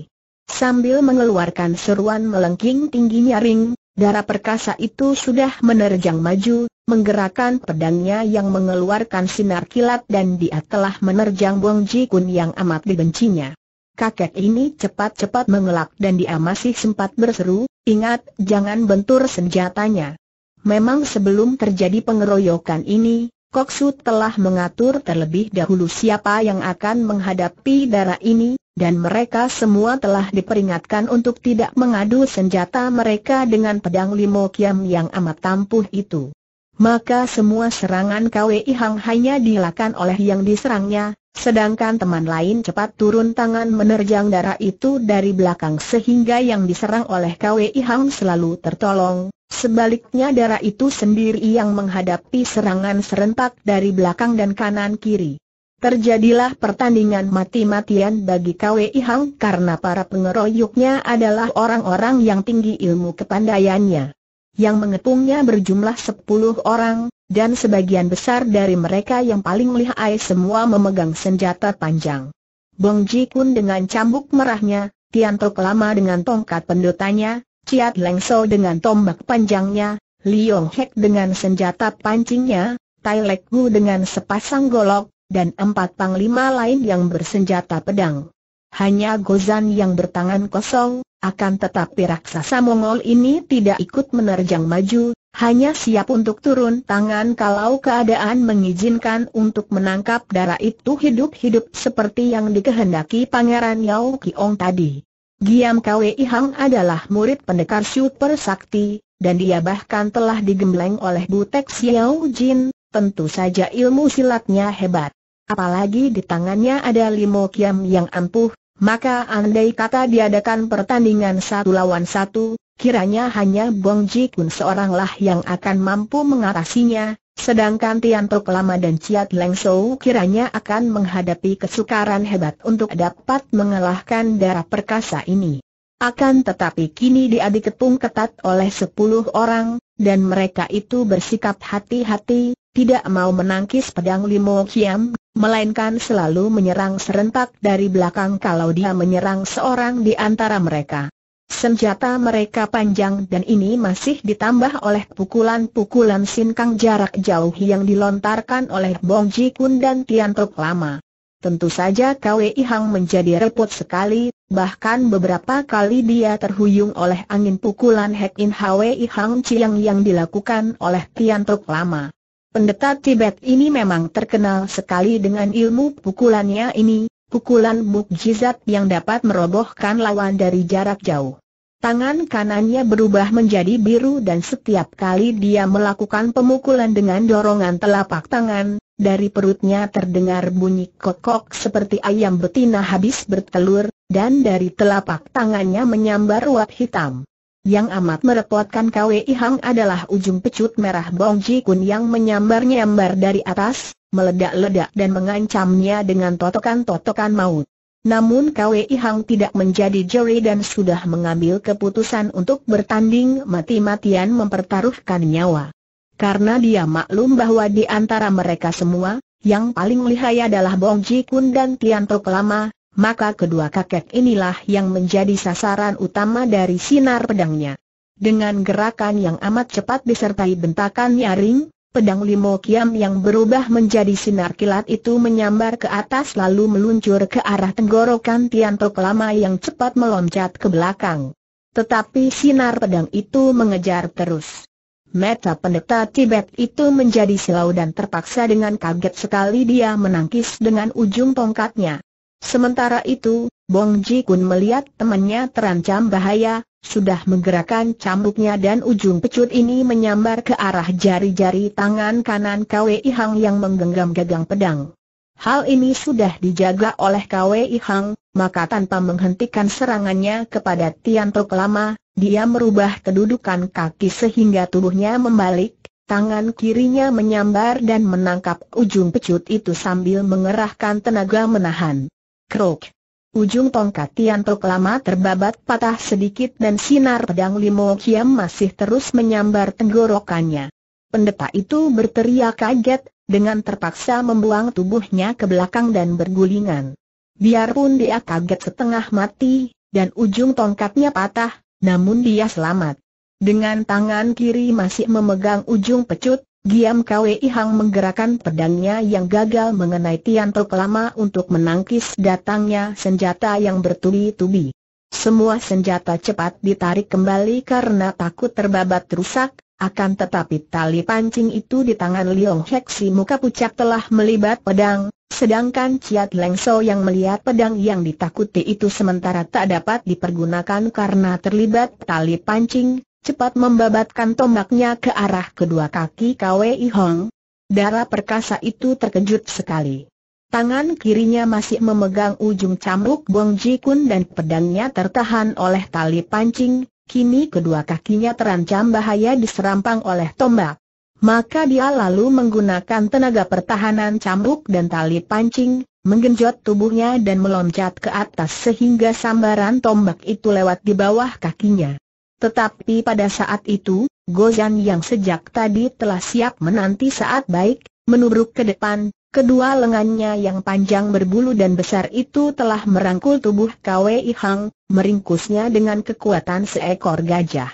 Sambil mengeluarkan seruan melengking tinggi nyaring, darah perkasa itu sudah menerjang maju, menggerakkan pedangnya yang mengeluarkan sinar kilat dan dia telah menerjang Wong Ji Kun yang amat dibencinya. Kakek ini cepat-cepat mengelak dan dia masih sempat berseru, ingat jangan bentur senjatanya. Memang sebelum terjadi pengeroyokan ini, Koksut telah mengatur terlebih dahulu siapa yang akan menghadapi darah ini, dan mereka semua telah diperingatkan untuk tidak mengadu senjata mereka dengan pedang Limo Kiam yang amat tampuh itu. Maka semua serangan KWI Hang hanya dilakukan oleh yang diserangnya, sedangkan teman lain cepat turun tangan menerjang darah itu dari belakang sehingga yang diserang oleh KWI Hang selalu tertolong, Sebaliknya darah itu sendiri yang menghadapi serangan serentak dari belakang dan kanan-kiri. Terjadilah pertandingan mati-matian bagi KWI Hang karena para pengeroyoknya adalah orang-orang yang tinggi ilmu kepandaiannya. Yang mengepungnya berjumlah 10 orang, dan sebagian besar dari mereka yang paling lihai semua memegang senjata panjang. Bong Ji Kun dengan cambuk merahnya, Tian Tok Lama dengan tongkat pendotanya, Kiat Lengso dengan tombak panjangnya, Liu Hek dengan senjata pancingnya, Tai Lek Gu dengan sepasang golok, dan empat panglima lain yang bersenjata pedang. Hanya Gozan yang bertangan kosong, akan tetapi raksasa Mongol ini tidak ikut menerjang maju, hanya siap untuk turun tangan kalau keadaan mengizinkan untuk menangkap darah itu hidup-hidup seperti yang dikehendaki Pangeran Yao Kiong tadi. Giam Kwe Ihang adalah murid pendekar super sakti, dan dia bahkan telah digembleng oleh Butek Xiao Jin, tentu saja ilmu silatnya hebat. Apalagi di tangannya ada limo kiam yang ampuh, maka andai kata diadakan pertandingan satu lawan satu, kiranya hanya Bong Ji Kun seoranglah yang akan mampu mengatasinya, Sedangkan Tian Tok Lama dan Ciat Leng Shou kiranya akan menghadapi kesukaran hebat untuk dapat mengalahkan darah perkasa ini. Akan tetapi kini dia dikepung ketat oleh sepuluh orang, dan mereka itu bersikap hati-hati, tidak mau menangkis pedang Limo Kiam, melainkan selalu menyerang serentak dari belakang kalau dia menyerang seorang di antara mereka. Senjata mereka panjang dan ini masih ditambah oleh pukulan-pukulan sinkang jarak jauh yang dilontarkan oleh Bong Ji Kun dan Tian Tok Lama. Tentu saja Kwei Hang menjadi repot sekali, bahkan beberapa kali dia terhuyung oleh angin pukulan Hek In Hwei Hang Chiang yang dilakukan oleh Tian Tok Lama. Pendeta Tibet ini memang terkenal sekali dengan ilmu pukulannya ini, pukulan mukjizat yang dapat merobohkan lawan dari jarak jauh. Tangan kanannya berubah menjadi biru dan setiap kali dia melakukan pemukulan dengan dorongan telapak tangan, dari perutnya terdengar bunyi kokok seperti ayam betina habis bertelur, dan dari telapak tangannya menyambar uap hitam. Yang amat merepotkan KWI Hang adalah ujung pecut merah Bong Ji Kun yang menyambar-nyambar dari atas, meledak-ledak dan mengancamnya dengan totokan-totokan maut. Namun Kwei Hang tidak menjadi juri dan sudah mengambil keputusan untuk bertanding mati-matian mempertaruhkan nyawa. Karena dia maklum bahwa di antara mereka semua, yang paling lihai adalah Bong Ji Kun dan Tian Tok Lama, maka kedua kakek inilah yang menjadi sasaran utama dari sinar pedangnya. Dengan gerakan yang amat cepat disertai bentakan nyaring, Pedang limo kiam yang berubah menjadi sinar kilat itu menyambar ke atas lalu meluncur ke arah tenggorokan Tian Tok Lama yang cepat meloncat ke belakang. Tetapi sinar pedang itu mengejar terus. Meta pendeta Tibet itu menjadi silau dan terpaksa dengan kaget sekali dia menangkis dengan ujung tongkatnya. Sementara itu, Bong Ji Kun melihat temannya terancam bahaya, sudah menggerakkan cambuknya dan ujung pecut ini menyambar ke arah jari-jari tangan kanan Kwe Hang yang menggenggam gagang pedang. Hal ini sudah dijaga oleh Kwe Hang, maka tanpa menghentikan serangannya kepada Tian Tok Lama, dia merubah kedudukan kaki sehingga tubuhnya membalik, tangan kirinya menyambar dan menangkap ujung pecut itu sambil mengerahkan tenaga menahan. Krok! Ujung tongkat Tiantok lama terbabat patah sedikit dan sinar pedang Limo Kiam masih terus menyambar tenggorokannya. Pendeta itu berteriak kaget, dengan terpaksa membuang tubuhnya ke belakang dan bergulingan. Biarpun dia kaget setengah mati, dan ujung tongkatnya patah, namun dia selamat. Dengan tangan kiri masih memegang ujung pecut, Giam Kwei Hang menggerakkan pedangnya yang gagal mengenai Tian Tok lama untuk menangkis datangnya senjata yang bertubi-tubi. Semua senjata cepat ditarik kembali karena takut terbabat rusak, akan tetapi tali pancing itu di tangan Liong Heksi muka pucat telah melibat pedang, sedangkan Ciat Lengso yang melihat pedang yang ditakuti itu sementara tak dapat dipergunakan karena terlibat tali pancing, cepat membabatkan tombaknya ke arah kedua kaki Kwei Hong. Darah perkasa itu terkejut sekali. Tangan kirinya masih memegang ujung cambuk Bong Ji Kun dan pedangnya tertahan oleh tali pancing, kini kedua kakinya terancam bahaya diserampang oleh tombak. Maka dia lalu menggunakan tenaga pertahanan cambuk dan tali pancing, menggenjot tubuhnya dan meloncat ke atas sehingga sambaran tombak itu lewat di bawah kakinya. Tetapi pada saat itu, Gozan yang sejak tadi telah siap menanti saat baik, menubruk ke depan, kedua lengannya yang panjang berbulu dan besar itu telah merangkul tubuh Kwei Hang, meringkusnya dengan kekuatan seekor gajah.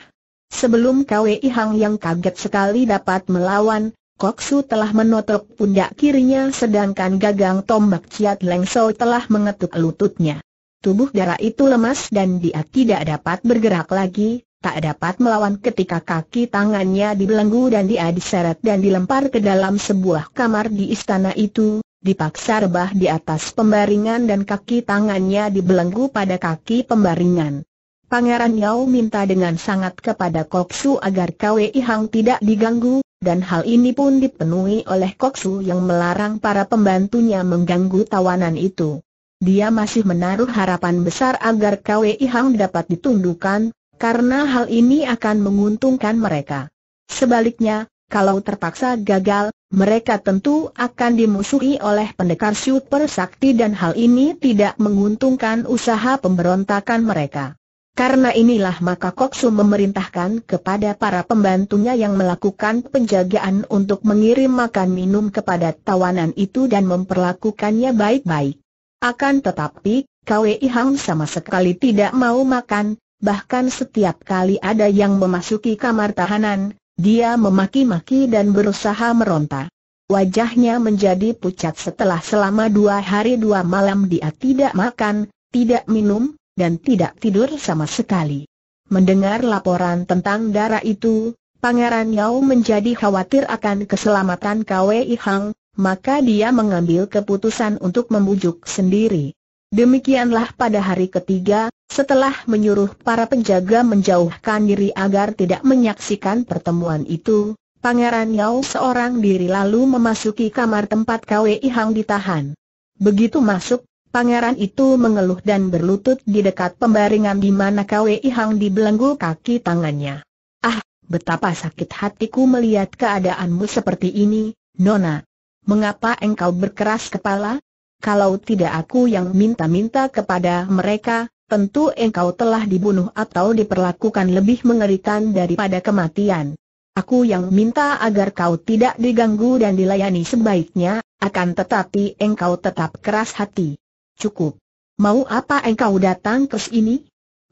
Sebelum Kwei Hang yang kaget sekali dapat melawan, Koksu telah menotok pundak kirinya sedangkan gagang tombak Ciat so telah mengetuk lututnya. Tubuh darah itu lemas dan dia tidak dapat bergerak lagi, tak dapat melawan ketika kaki tangannya dibelenggu dan dia diseret dan dilempar ke dalam sebuah kamar di istana itu, dipaksa rebah di atas pembaringan dan kaki tangannya dibelenggu pada kaki pembaringan. Pangeran Yao minta dengan sangat kepada Koksu agar Kwei Hang tidak diganggu, dan hal ini pun dipenuhi oleh Koksu yang melarang para pembantunya mengganggu tawanan itu. Dia masih menaruh harapan besar agar Kwei Hang dapat ditundukkan, karena hal ini akan menguntungkan mereka. Sebaliknya, kalau terpaksa gagal, mereka tentu akan dimusuhi oleh pendekar super sakti dan hal ini tidak menguntungkan usaha pemberontakan mereka. Karena inilah maka Koksu memerintahkan kepada para pembantunya yang melakukan penjagaan untuk mengirim makan minum kepada tawanan itu dan memperlakukannya baik-baik. Akan tetapi, Kwei Hang sama sekali tidak mau makan, bahkan setiap kali ada yang memasuki kamar tahanan, dia memaki-maki dan berusaha meronta. Wajahnya menjadi pucat setelah selama dua hari dua malam dia tidak makan, tidak minum, dan tidak tidur sama sekali. Mendengar laporan tentang darah itu, Pangeran Yao menjadi khawatir akan keselamatan Kwei Hang, maka dia mengambil keputusan untuk membujuk sendiri. Demikianlah pada hari ketiga, setelah menyuruh para penjaga menjauhkan diri agar tidak menyaksikan pertemuan itu, Pangeran Yao seorang diri lalu memasuki kamar tempat Kwei Hang ditahan. Begitu masuk, pangeran itu mengeluh dan berlutut di dekat pembaringan di mana Kwei Hang dibelenggu kaki tangannya. Ah, betapa sakit hatiku melihat keadaanmu seperti ini, Nona. Mengapa engkau berkeras kepala? Kalau tidak aku yang minta-minta kepada mereka, tentu engkau telah dibunuh atau diperlakukan lebih mengerikan daripada kematian. Aku yang minta agar kau tidak diganggu dan dilayani sebaiknya, akan tetapi engkau tetap keras hati. Cukup. Mau apa engkau datang ke sini?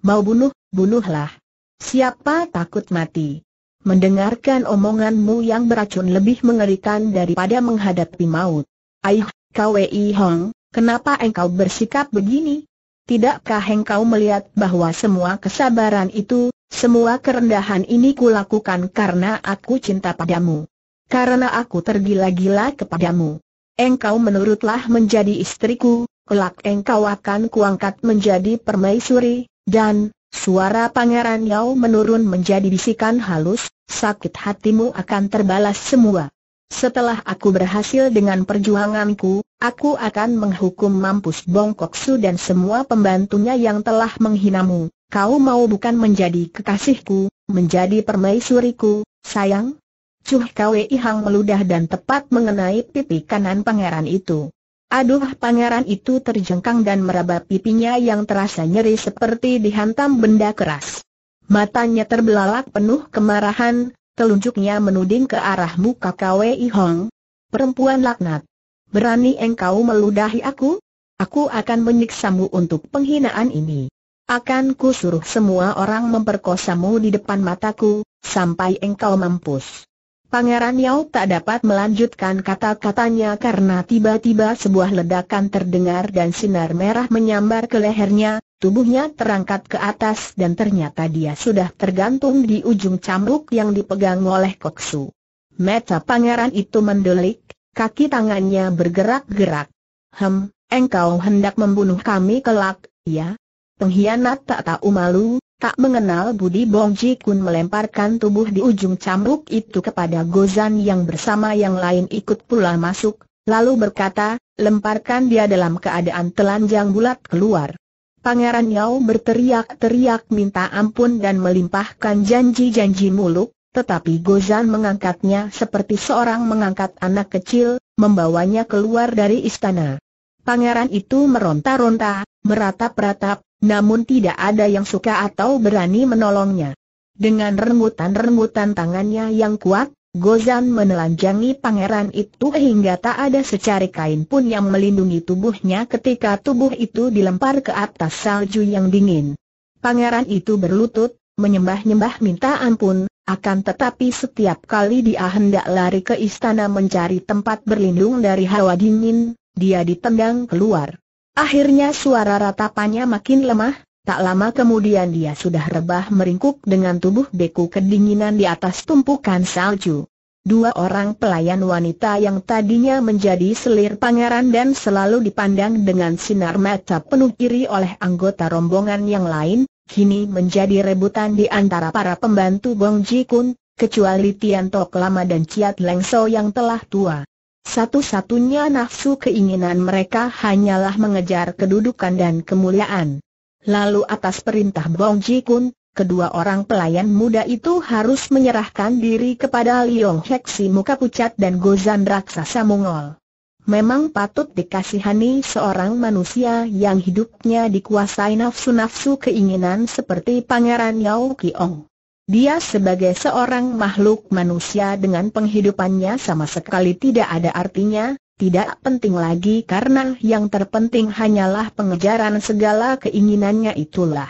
Mau bunuh, bunuhlah. Siapa takut mati? Mendengarkan omonganmu yang beracun lebih mengerikan daripada menghadapi maut. Aih, KWI Hong, kenapa engkau bersikap begini? Tidakkah engkau melihat bahwa semua kesabaran itu, semua kerendahan ini kulakukan karena aku cinta padamu? Karena aku tergila-gila kepadamu. Engkau menurutlah menjadi istriku, kelak engkau akan kuangkat menjadi permaisuri, dan, suara pangeran Yao menurun menjadi bisikan halus, sakit hatimu akan terbalas semua. Setelah aku berhasil dengan perjuanganku, aku akan menghukum mampus Bongkok Su dan semua pembantunya yang telah menghinamu. Kau mau bukan menjadi kekasihku, menjadi permaisuriku, sayang? Cuh Kwei Hang meludah dan tepat mengenai pipi kanan pangeran itu. Aduh pangeran itu terjengkang dan meraba pipinya yang terasa nyeri seperti dihantam benda keras. Matanya terbelalak penuh kemarahan, telunjuknya menuding ke arah muka Kwei Hong. Perempuan laknat. Berani engkau meludahi aku? Aku akan menyiksamu untuk penghinaan ini. Akan ku suruh semua orang memperkosamu di depan mataku, sampai engkau mampus. Pangeran Yao tak dapat melanjutkan kata-katanya karena tiba-tiba sebuah ledakan terdengar dan sinar merah menyambar ke lehernya, tubuhnya terangkat ke atas dan ternyata dia sudah tergantung di ujung cambuk yang dipegang oleh Koksu. Meta pangeran itu mendelik, kaki tangannya bergerak-gerak. Hem, engkau hendak membunuh kami kelak, ya? Pengkhianat tak tahu malu, Tak mengenal Budi Bong Ji Kun melemparkan tubuh di ujung cambuk itu kepada Gozan yang bersama yang lain ikut pula masuk, lalu berkata, lemparkan dia dalam keadaan telanjang bulat keluar. Pangeran Yao berteriak-teriak minta ampun dan melimpahkan janji-janji muluk, tetapi Gozan mengangkatnya seperti seorang mengangkat anak kecil, membawanya keluar dari istana. Pangeran itu meronta-ronta, meratap-ratap, namun tidak ada yang suka atau berani menolongnya. Dengan rengutan-rengutan tangannya yang kuat, Gozan menelanjangi pangeran itu hingga tak ada secari kain pun yang melindungi tubuhnya ketika tubuh itu dilempar ke atas salju yang dingin. Pangeran itu berlutut, menyembah-nyembah minta ampun, akan tetapi setiap kali dia hendak lari ke istana mencari tempat berlindung dari hawa dingin, dia ditendang keluar. Akhirnya suara ratapannya makin lemah, tak lama kemudian dia sudah rebah meringkuk dengan tubuh beku kedinginan di atas tumpukan salju. Dua orang pelayan wanita yang tadinya menjadi selir pangeran dan selalu dipandang dengan sinar mata penuh iri oleh anggota rombongan yang lain, kini menjadi rebutan di antara para pembantu Bong Ji Kun, kecuali Tian Tok Lama dan Ciat So yang telah tua. Satu-satunya nafsu keinginan mereka hanyalah mengejar kedudukan dan kemuliaan. Lalu atas perintah Bong Ji Kun, kedua orang pelayan muda itu harus menyerahkan diri kepada Liong Heksi muka pucat dan Gozan raksasa Mongol. Memang patut dikasihani seorang manusia yang hidupnya dikuasai nafsu-nafsu keinginan seperti Pangeran Yao Kiong. Dia sebagai seorang makhluk manusia dengan penghidupannya sama sekali tidak ada artinya, tidak penting lagi karena yang terpenting hanyalah pengejaran segala keinginannya itulah.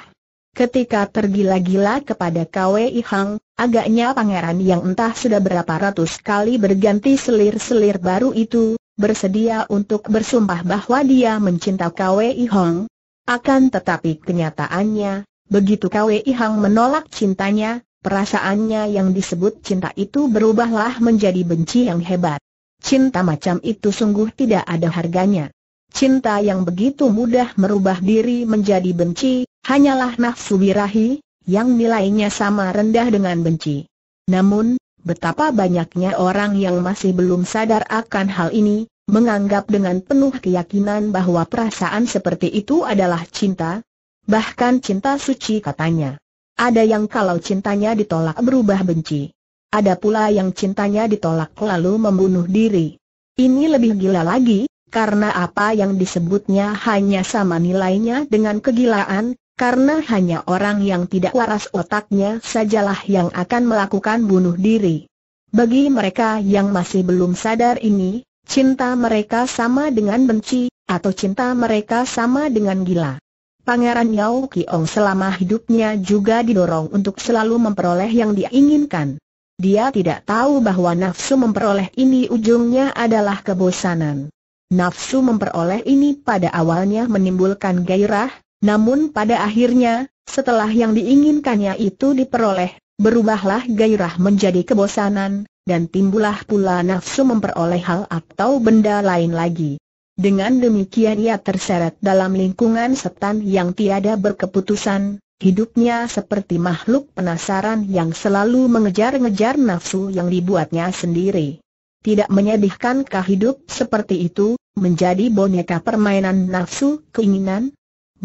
Ketika tergila-gila kepada KWI Hang, agaknya pangeran yang entah sudah berapa ratus kali berganti selir-selir baru itu, bersedia untuk bersumpah bahwa dia mencinta KWI Hong. Akan tetapi kenyataannya, Begitu Kwi Hang menolak cintanya, perasaannya yang disebut cinta itu berubahlah menjadi benci yang hebat. Cinta macam itu sungguh tidak ada harganya. Cinta yang begitu mudah merubah diri menjadi benci, hanyalah nafsu birahi, yang nilainya sama rendah dengan benci. Namun, betapa banyaknya orang yang masih belum sadar akan hal ini, menganggap dengan penuh keyakinan bahwa perasaan seperti itu adalah cinta, Bahkan cinta suci katanya. Ada yang kalau cintanya ditolak berubah benci. Ada pula yang cintanya ditolak lalu membunuh diri. Ini lebih gila lagi, karena apa yang disebutnya hanya sama nilainya dengan kegilaan, karena hanya orang yang tidak waras otaknya sajalah yang akan melakukan bunuh diri. Bagi mereka yang masih belum sadar ini, cinta mereka sama dengan benci, atau cinta mereka sama dengan gila. Pangeran Yao Kiong selama hidupnya juga didorong untuk selalu memperoleh yang diinginkan. Dia tidak tahu bahwa nafsu memperoleh ini ujungnya adalah kebosanan. Nafsu memperoleh ini pada awalnya menimbulkan gairah, namun pada akhirnya, setelah yang diinginkannya itu diperoleh, berubahlah gairah menjadi kebosanan, dan timbullah pula nafsu memperoleh hal atau benda lain lagi. Dengan demikian ia terseret dalam lingkungan setan yang tiada berkeputusan, hidupnya seperti makhluk penasaran yang selalu mengejar-ngejar nafsu yang dibuatnya sendiri. Tidak menyedihkankah hidup seperti itu, menjadi boneka permainan nafsu, keinginan?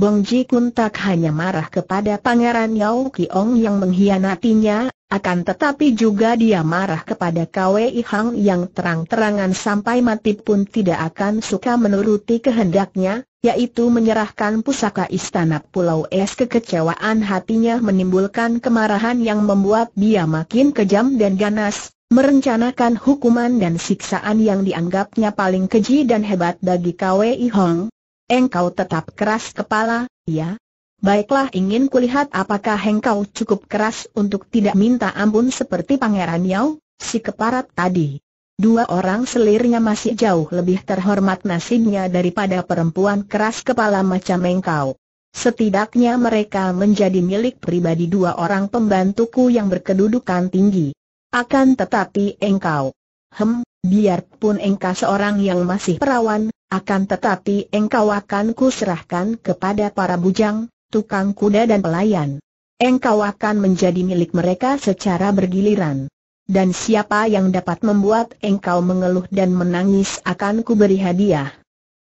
Bong Ji Kun tak hanya marah kepada Pangeran Yao Kiong yang mengkhianatinya, akan tetapi juga dia marah kepada Kwei Hang yang terang-terangan sampai mati pun tidak akan suka menuruti kehendaknya, yaitu menyerahkan pusaka istana Pulau Es kekecewaan hatinya menimbulkan kemarahan yang membuat dia makin kejam dan ganas, merencanakan hukuman dan siksaan yang dianggapnya paling keji dan hebat bagi Kwei Hang, Engkau tetap keras kepala, ya? Baiklah ingin kulihat apakah engkau cukup keras untuk tidak minta ampun seperti Pangeran Yao, si keparat tadi. Dua orang selirnya masih jauh lebih terhormat nasibnya daripada perempuan keras kepala macam engkau. Setidaknya mereka menjadi milik pribadi dua orang pembantuku yang berkedudukan tinggi. Akan tetapi engkau. Hem, biarpun engkau seorang yang masih perawan, akan tetapi engkau akan kuserahkan kepada para bujang, tukang kuda dan pelayan. Engkau akan menjadi milik mereka secara bergiliran. Dan siapa yang dapat membuat engkau mengeluh dan menangis akan kuberi hadiah.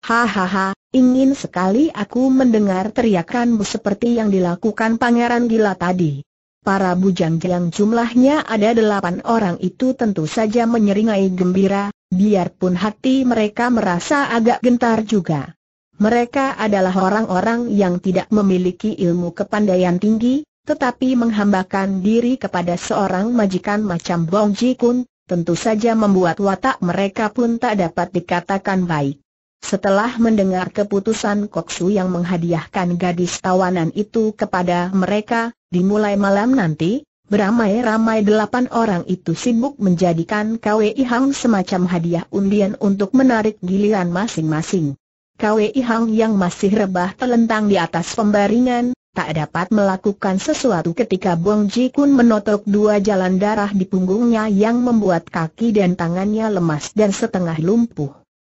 Hahaha, ingin sekali aku mendengar teriakanmu seperti yang dilakukan Pangeran Gila tadi. Para bujang yang jumlahnya ada delapan orang itu tentu saja menyeringai gembira, biarpun hati mereka merasa agak gentar juga. Mereka adalah orang-orang yang tidak memiliki ilmu kepandaian tinggi, tetapi menghambakan diri kepada seorang majikan macam Bong Ji Kun, tentu saja membuat watak mereka pun tak dapat dikatakan baik. Setelah mendengar keputusan Koksu yang menghadiahkan gadis tawanan itu kepada mereka, Dimulai malam nanti, beramai-ramai delapan orang itu sibuk menjadikan KWI Hang semacam hadiah undian untuk menarik giliran masing-masing. KWI Hang yang masih rebah telentang di atas pembaringan, tak dapat melakukan sesuatu ketika Bong Ji Kun menotok dua jalan darah di punggungnya yang membuat kaki dan tangannya lemas dan setengah lumpuh.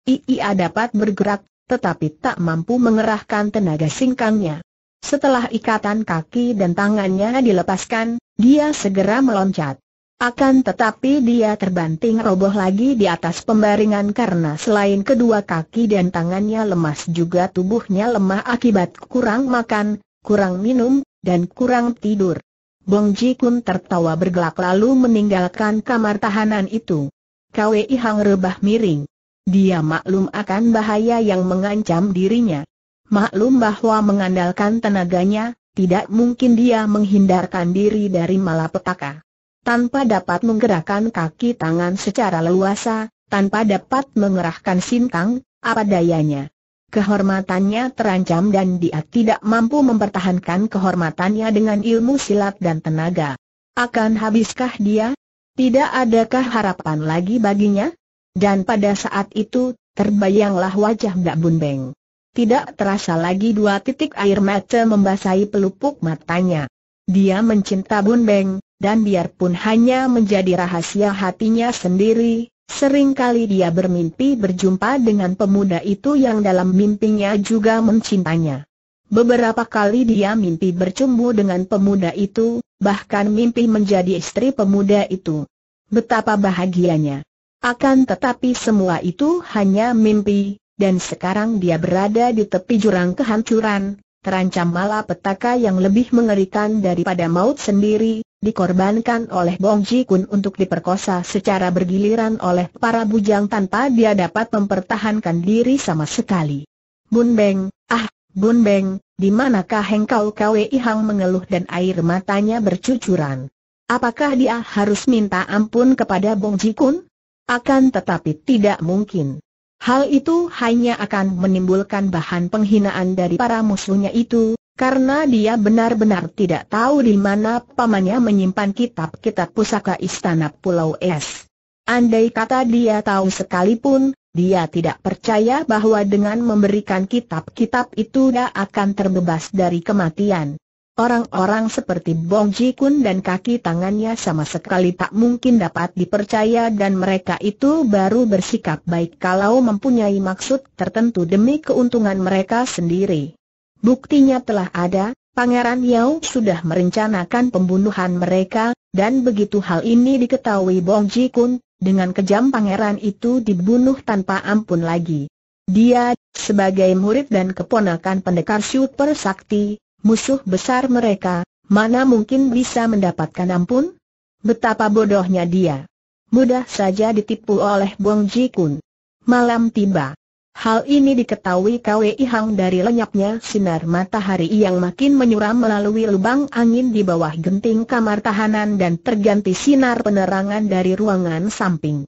Ia dapat bergerak, tetapi tak mampu mengerahkan tenaga singkangnya. Setelah ikatan kaki dan tangannya dilepaskan, dia segera meloncat. Akan tetapi dia terbanting roboh lagi di atas pembaringan karena selain kedua kaki dan tangannya lemas juga tubuhnya lemah akibat kurang makan, kurang minum, dan kurang tidur. Bong Ji Kun tertawa bergelak lalu meninggalkan kamar tahanan itu. Kwei Hang rebah miring. Dia maklum akan bahaya yang mengancam dirinya. Maklum bahwa mengandalkan tenaganya, tidak mungkin dia menghindarkan diri dari malapetaka. Tanpa dapat menggerakkan kaki tangan secara leluasa, tanpa dapat mengerahkan sintang, apa dayanya. Kehormatannya terancam dan dia tidak mampu mempertahankan kehormatannya dengan ilmu silat dan tenaga. Akan habiskah dia? Tidak adakah harapan lagi baginya? Dan pada saat itu, terbayanglah wajah Mbak Bunbeng. Tidak terasa lagi dua titik air mata membasahi pelupuk matanya. Dia mencinta Bun Beng, dan biarpun hanya menjadi rahasia hatinya sendiri, seringkali dia bermimpi berjumpa dengan pemuda itu yang dalam mimpinya juga mencintanya. Beberapa kali dia mimpi bercumbu dengan pemuda itu, bahkan mimpi menjadi istri pemuda itu. Betapa bahagianya. Akan tetapi semua itu hanya mimpi, dan sekarang dia berada di tepi jurang kehancuran, terancam malapetaka yang lebih mengerikan daripada maut sendiri, dikorbankan oleh Bong Ji Kun untuk diperkosa secara bergiliran oleh para bujang tanpa dia dapat mempertahankan diri sama sekali. Bun Beng, ah, Bun Beng, di manakah engkau Kwei Hang mengeluh dan air matanya bercucuran? Apakah dia harus minta ampun kepada Bong Ji Kun? Akan tetapi tidak mungkin. Hal itu hanya akan menimbulkan bahan penghinaan dari para musuhnya itu, karena dia benar-benar tidak tahu di mana pamannya menyimpan kitab-kitab pusaka istana Pulau Es. Andai kata dia tahu sekalipun, dia tidak percaya bahwa dengan memberikan kitab-kitab itu dia akan terbebas dari kematian. Orang-orang seperti Bong Ji Kun dan kaki tangannya sama sekali tak mungkin dapat dipercaya dan mereka itu baru bersikap baik kalau mempunyai maksud tertentu demi keuntungan mereka sendiri. Buktinya telah ada, Pangeran Yao sudah merencanakan pembunuhan mereka, dan begitu hal ini diketahui Bong Ji Kun, dengan kejam pangeran itu dibunuh tanpa ampun lagi. Dia, sebagai murid dan keponakan pendekar super sakti, musuh besar mereka, mana mungkin bisa mendapatkan ampun? Betapa bodohnya dia. Mudah saja ditipu oleh Buang Ji Kun. Malam tiba. Hal ini diketahui Kwei Hang dari lenyapnya sinar matahari yang makin menyuram melalui lubang angin di bawah genting kamar tahanan dan terganti sinar penerangan dari ruangan samping.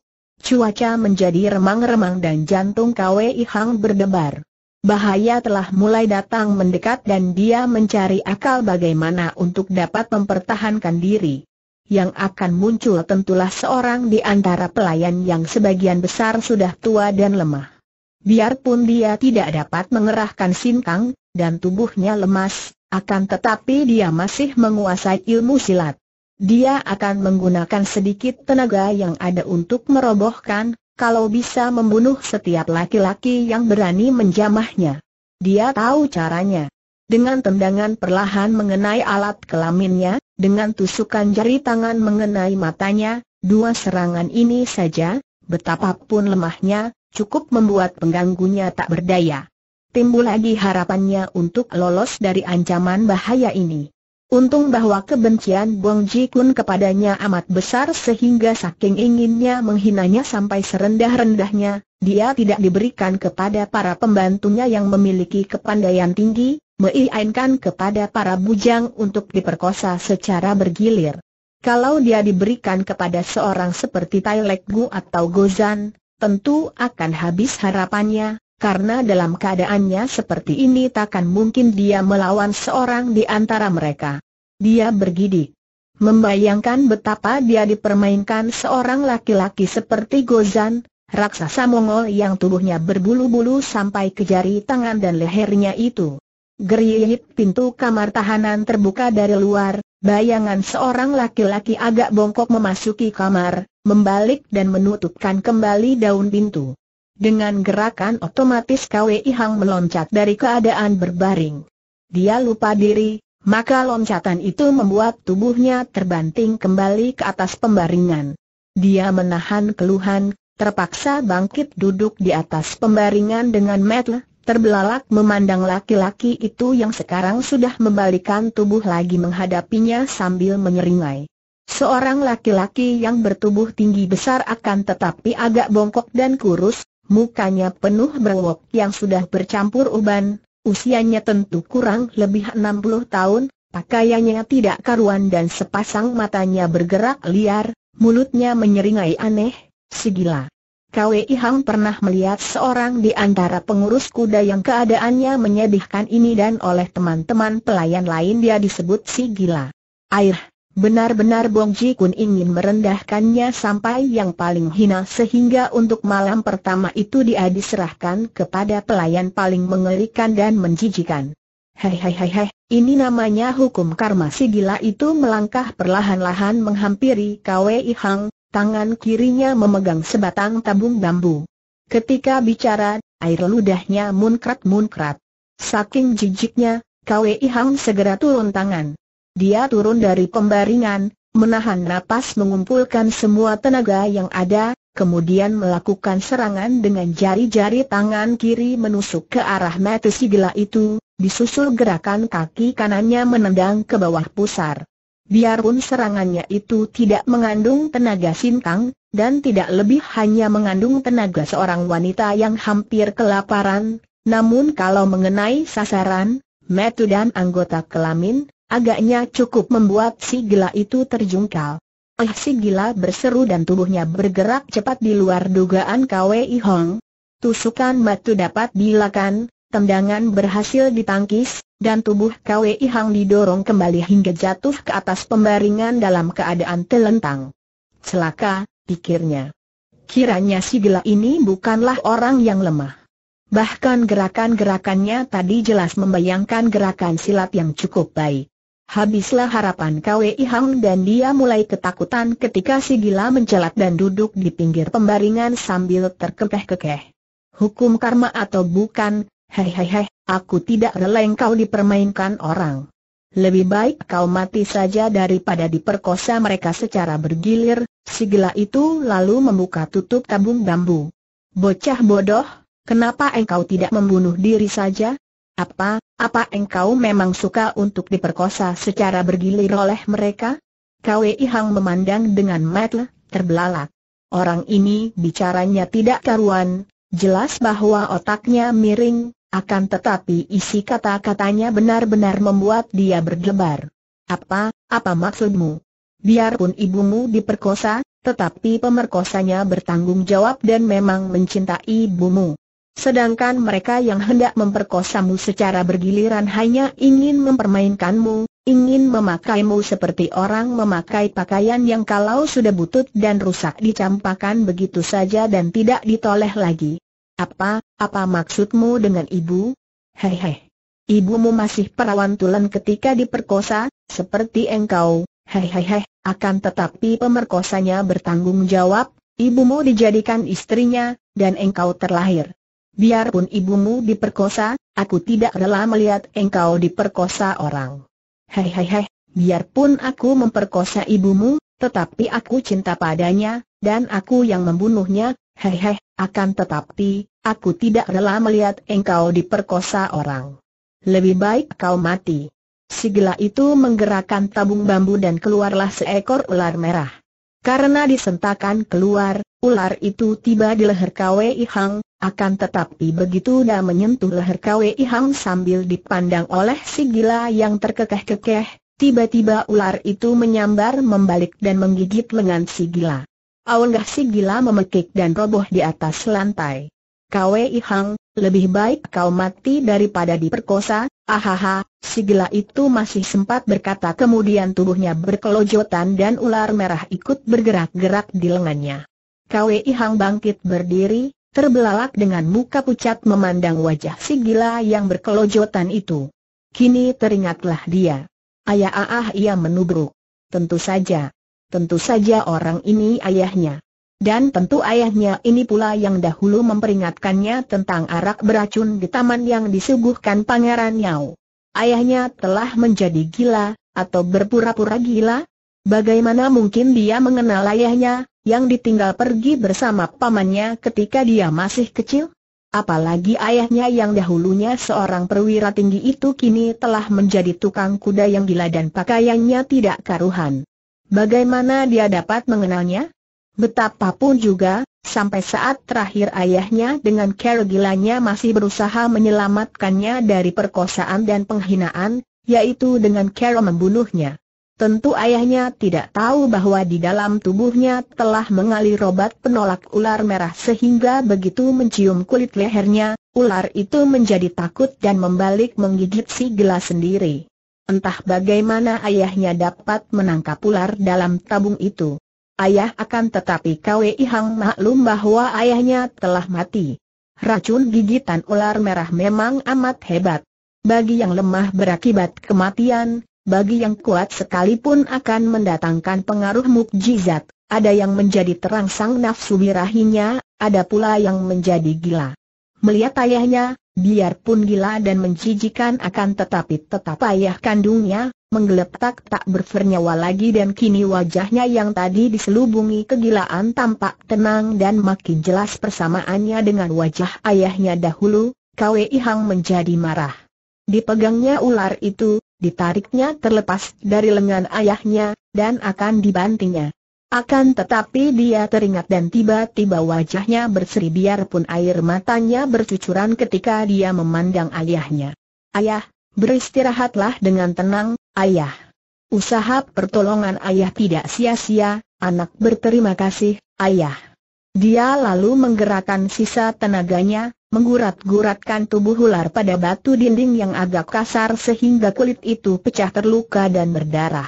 Cuaca menjadi remang-remang dan jantung Kwei Hang berdebar bahaya telah mulai datang mendekat dan dia mencari akal bagaimana untuk dapat mempertahankan diri. Yang akan muncul tentulah seorang di antara pelayan yang sebagian besar sudah tua dan lemah. Biarpun dia tidak dapat mengerahkan sinkang, dan tubuhnya lemas, akan tetapi dia masih menguasai ilmu silat. Dia akan menggunakan sedikit tenaga yang ada untuk merobohkan, kalau bisa membunuh setiap laki-laki yang berani menjamahnya. Dia tahu caranya. Dengan tendangan perlahan mengenai alat kelaminnya, dengan tusukan jari tangan mengenai matanya, dua serangan ini saja, betapapun lemahnya, cukup membuat pengganggunya tak berdaya. Timbul lagi harapannya untuk lolos dari ancaman bahaya ini. Untung bahwa kebencian Ji Jikun kepadanya amat besar sehingga saking inginnya menghinanya sampai serendah-rendahnya, dia tidak diberikan kepada para pembantunya yang memiliki kepandaian tinggi, meiainkan kepada para bujang untuk diperkosa secara bergilir. Kalau dia diberikan kepada seorang seperti Tai Lek Gu atau Gozan, tentu akan habis harapannya, karena dalam keadaannya seperti ini takkan mungkin dia melawan seorang di antara mereka. Dia bergidik. Membayangkan betapa dia dipermainkan seorang laki-laki seperti Gozan, raksasa Mongol yang tubuhnya berbulu-bulu sampai ke jari tangan dan lehernya itu. Geriit pintu kamar tahanan terbuka dari luar, bayangan seorang laki-laki agak bongkok memasuki kamar, membalik dan menutupkan kembali daun pintu. Dengan gerakan otomatis KWI Hang meloncat dari keadaan berbaring. Dia lupa diri, maka loncatan itu membuat tubuhnya terbanting kembali ke atas pembaringan. Dia menahan keluhan, terpaksa bangkit duduk di atas pembaringan dengan metel, terbelalak memandang laki-laki itu yang sekarang sudah membalikan tubuh lagi menghadapinya sambil menyeringai. Seorang laki-laki yang bertubuh tinggi besar akan tetapi agak bongkok dan kurus, Mukanya penuh berwok yang sudah bercampur uban, usianya tentu kurang lebih 60 tahun, pakaiannya tidak karuan dan sepasang matanya bergerak liar, mulutnya menyeringai aneh, Sigila. gila. Hang pernah melihat seorang di antara pengurus kuda yang keadaannya menyedihkan ini dan oleh teman-teman pelayan lain dia disebut si gila. Air, Benar-benar Bong Ji Kun ingin merendahkannya sampai yang paling hina sehingga untuk malam pertama itu dia diserahkan kepada pelayan paling mengerikan dan menjijikan. Hei hei hei hei, ini namanya hukum karma si gila itu melangkah perlahan-lahan menghampiri Kwei Hang, tangan kirinya memegang sebatang tabung bambu. Ketika bicara, air ludahnya munkrat-munkrat. Saking jijiknya, Kwei Hang segera turun tangan. Dia turun dari pembaringan, menahan napas mengumpulkan semua tenaga yang ada, kemudian melakukan serangan dengan jari-jari tangan kiri menusuk ke arah mata si gila itu, disusul gerakan kaki kanannya menendang ke bawah pusar. Biarpun serangannya itu tidak mengandung tenaga sintang, dan tidak lebih hanya mengandung tenaga seorang wanita yang hampir kelaparan, namun kalau mengenai sasaran, metu dan anggota kelamin, Agaknya cukup membuat si gila itu terjungkal. Eh si gila berseru dan tubuhnya bergerak cepat di luar dugaan KWI Hong. Tusukan batu dapat dilakukan, tendangan berhasil ditangkis, dan tubuh KWI Hong didorong kembali hingga jatuh ke atas pembaringan dalam keadaan telentang. Celaka, pikirnya. Kiranya si gila ini bukanlah orang yang lemah. Bahkan gerakan-gerakannya tadi jelas membayangkan gerakan silat yang cukup baik. Habislah harapan Kwei Hang dan dia mulai ketakutan ketika si gila mencelat dan duduk di pinggir pembaringan sambil terkekeh-kekeh. Hukum karma atau bukan, Hei hei hei, aku tidak rela engkau dipermainkan orang. Lebih baik kau mati saja daripada diperkosa mereka secara bergilir, si gila itu lalu membuka tutup tabung bambu. Bocah bodoh, kenapa engkau tidak membunuh diri saja? Apa, apa engkau memang suka untuk diperkosa secara bergilir oleh mereka? Kwei Hang memandang dengan mata terbelalak. Orang ini bicaranya tidak karuan, jelas bahwa otaknya miring, akan tetapi isi kata-katanya benar-benar membuat dia berdebar. Apa, apa maksudmu? Biarpun ibumu diperkosa, tetapi pemerkosanya bertanggung jawab dan memang mencintai ibumu. Sedangkan mereka yang hendak memperkosamu secara bergiliran hanya ingin mempermainkanmu, ingin memakaimu seperti orang memakai pakaian yang kalau sudah butut dan rusak dicampakan begitu saja dan tidak ditoleh lagi. Apa, apa maksudmu dengan ibu? Hehe. Ibumu masih perawan tulen ketika diperkosa, seperti engkau, hehehe, akan tetapi pemerkosanya bertanggung jawab, ibumu dijadikan istrinya, dan engkau terlahir biarpun ibumu diperkosa, aku tidak rela melihat engkau diperkosa orang. Hei hei hei, biarpun aku memperkosa ibumu, tetapi aku cinta padanya, dan aku yang membunuhnya, hei hei, akan tetapi, aku tidak rela melihat engkau diperkosa orang. Lebih baik kau mati. Si itu menggerakkan tabung bambu dan keluarlah seekor ular merah. Karena disentakan keluar, ular itu tiba di leher Kwei Hang, akan tetapi begitu dia menyentuh leher Kwei Hang sambil dipandang oleh si gila yang terkekeh-kekeh, tiba-tiba ular itu menyambar membalik dan menggigit lengan si gila. Aunggah si gila memekik dan roboh di atas lantai. Kwei Hang, lebih baik kau mati daripada diperkosa, ahaha, si gila itu masih sempat berkata kemudian tubuhnya berkelojotan dan ular merah ikut bergerak-gerak di lengannya. Kwei Hang bangkit berdiri, terbelalak dengan muka pucat memandang wajah si gila yang berkelojotan itu. Kini teringatlah dia. Ayah ah ia menubruk. Tentu saja. Tentu saja orang ini ayahnya. Dan tentu ayahnya ini pula yang dahulu memperingatkannya tentang arak beracun di taman yang disuguhkan Pangeran Yao. Ayahnya telah menjadi gila, atau berpura-pura gila, Bagaimana mungkin dia mengenal ayahnya, yang ditinggal pergi bersama pamannya ketika dia masih kecil? Apalagi ayahnya yang dahulunya seorang perwira tinggi itu kini telah menjadi tukang kuda yang gila dan pakaiannya tidak karuhan. Bagaimana dia dapat mengenalnya? Betapapun juga, sampai saat terakhir ayahnya dengan cara gilanya masih berusaha menyelamatkannya dari perkosaan dan penghinaan, yaitu dengan cara membunuhnya. Tentu ayahnya tidak tahu bahwa di dalam tubuhnya telah mengalir obat penolak ular merah sehingga begitu mencium kulit lehernya, ular itu menjadi takut dan membalik menggigit si gelas sendiri. Entah bagaimana ayahnya dapat menangkap ular dalam tabung itu. Ayah akan tetapi Kwei Hang maklum bahwa ayahnya telah mati. Racun gigitan ular merah memang amat hebat. Bagi yang lemah berakibat kematian, bagi yang kuat sekalipun akan mendatangkan pengaruh mukjizat, ada yang menjadi terangsang nafsu birahinya, ada pula yang menjadi gila. Melihat ayahnya, biarpun gila dan menjijikan akan tetapi tetap ayah kandungnya, menggeletak tak bernyawa lagi dan kini wajahnya yang tadi diselubungi kegilaan tampak tenang dan makin jelas persamaannya dengan wajah ayahnya dahulu, Kwei Hang menjadi marah. Dipegangnya ular itu, ditariknya terlepas dari lengan ayahnya, dan akan dibantingnya. Akan tetapi dia teringat dan tiba-tiba wajahnya berseri biarpun air matanya bercucuran ketika dia memandang ayahnya. Ayah, beristirahatlah dengan tenang, ayah. Usaha pertolongan ayah tidak sia-sia, anak berterima kasih, ayah. Dia lalu menggerakkan sisa tenaganya, menggurat-guratkan tubuh ular pada batu dinding yang agak kasar sehingga kulit itu pecah terluka dan berdarah.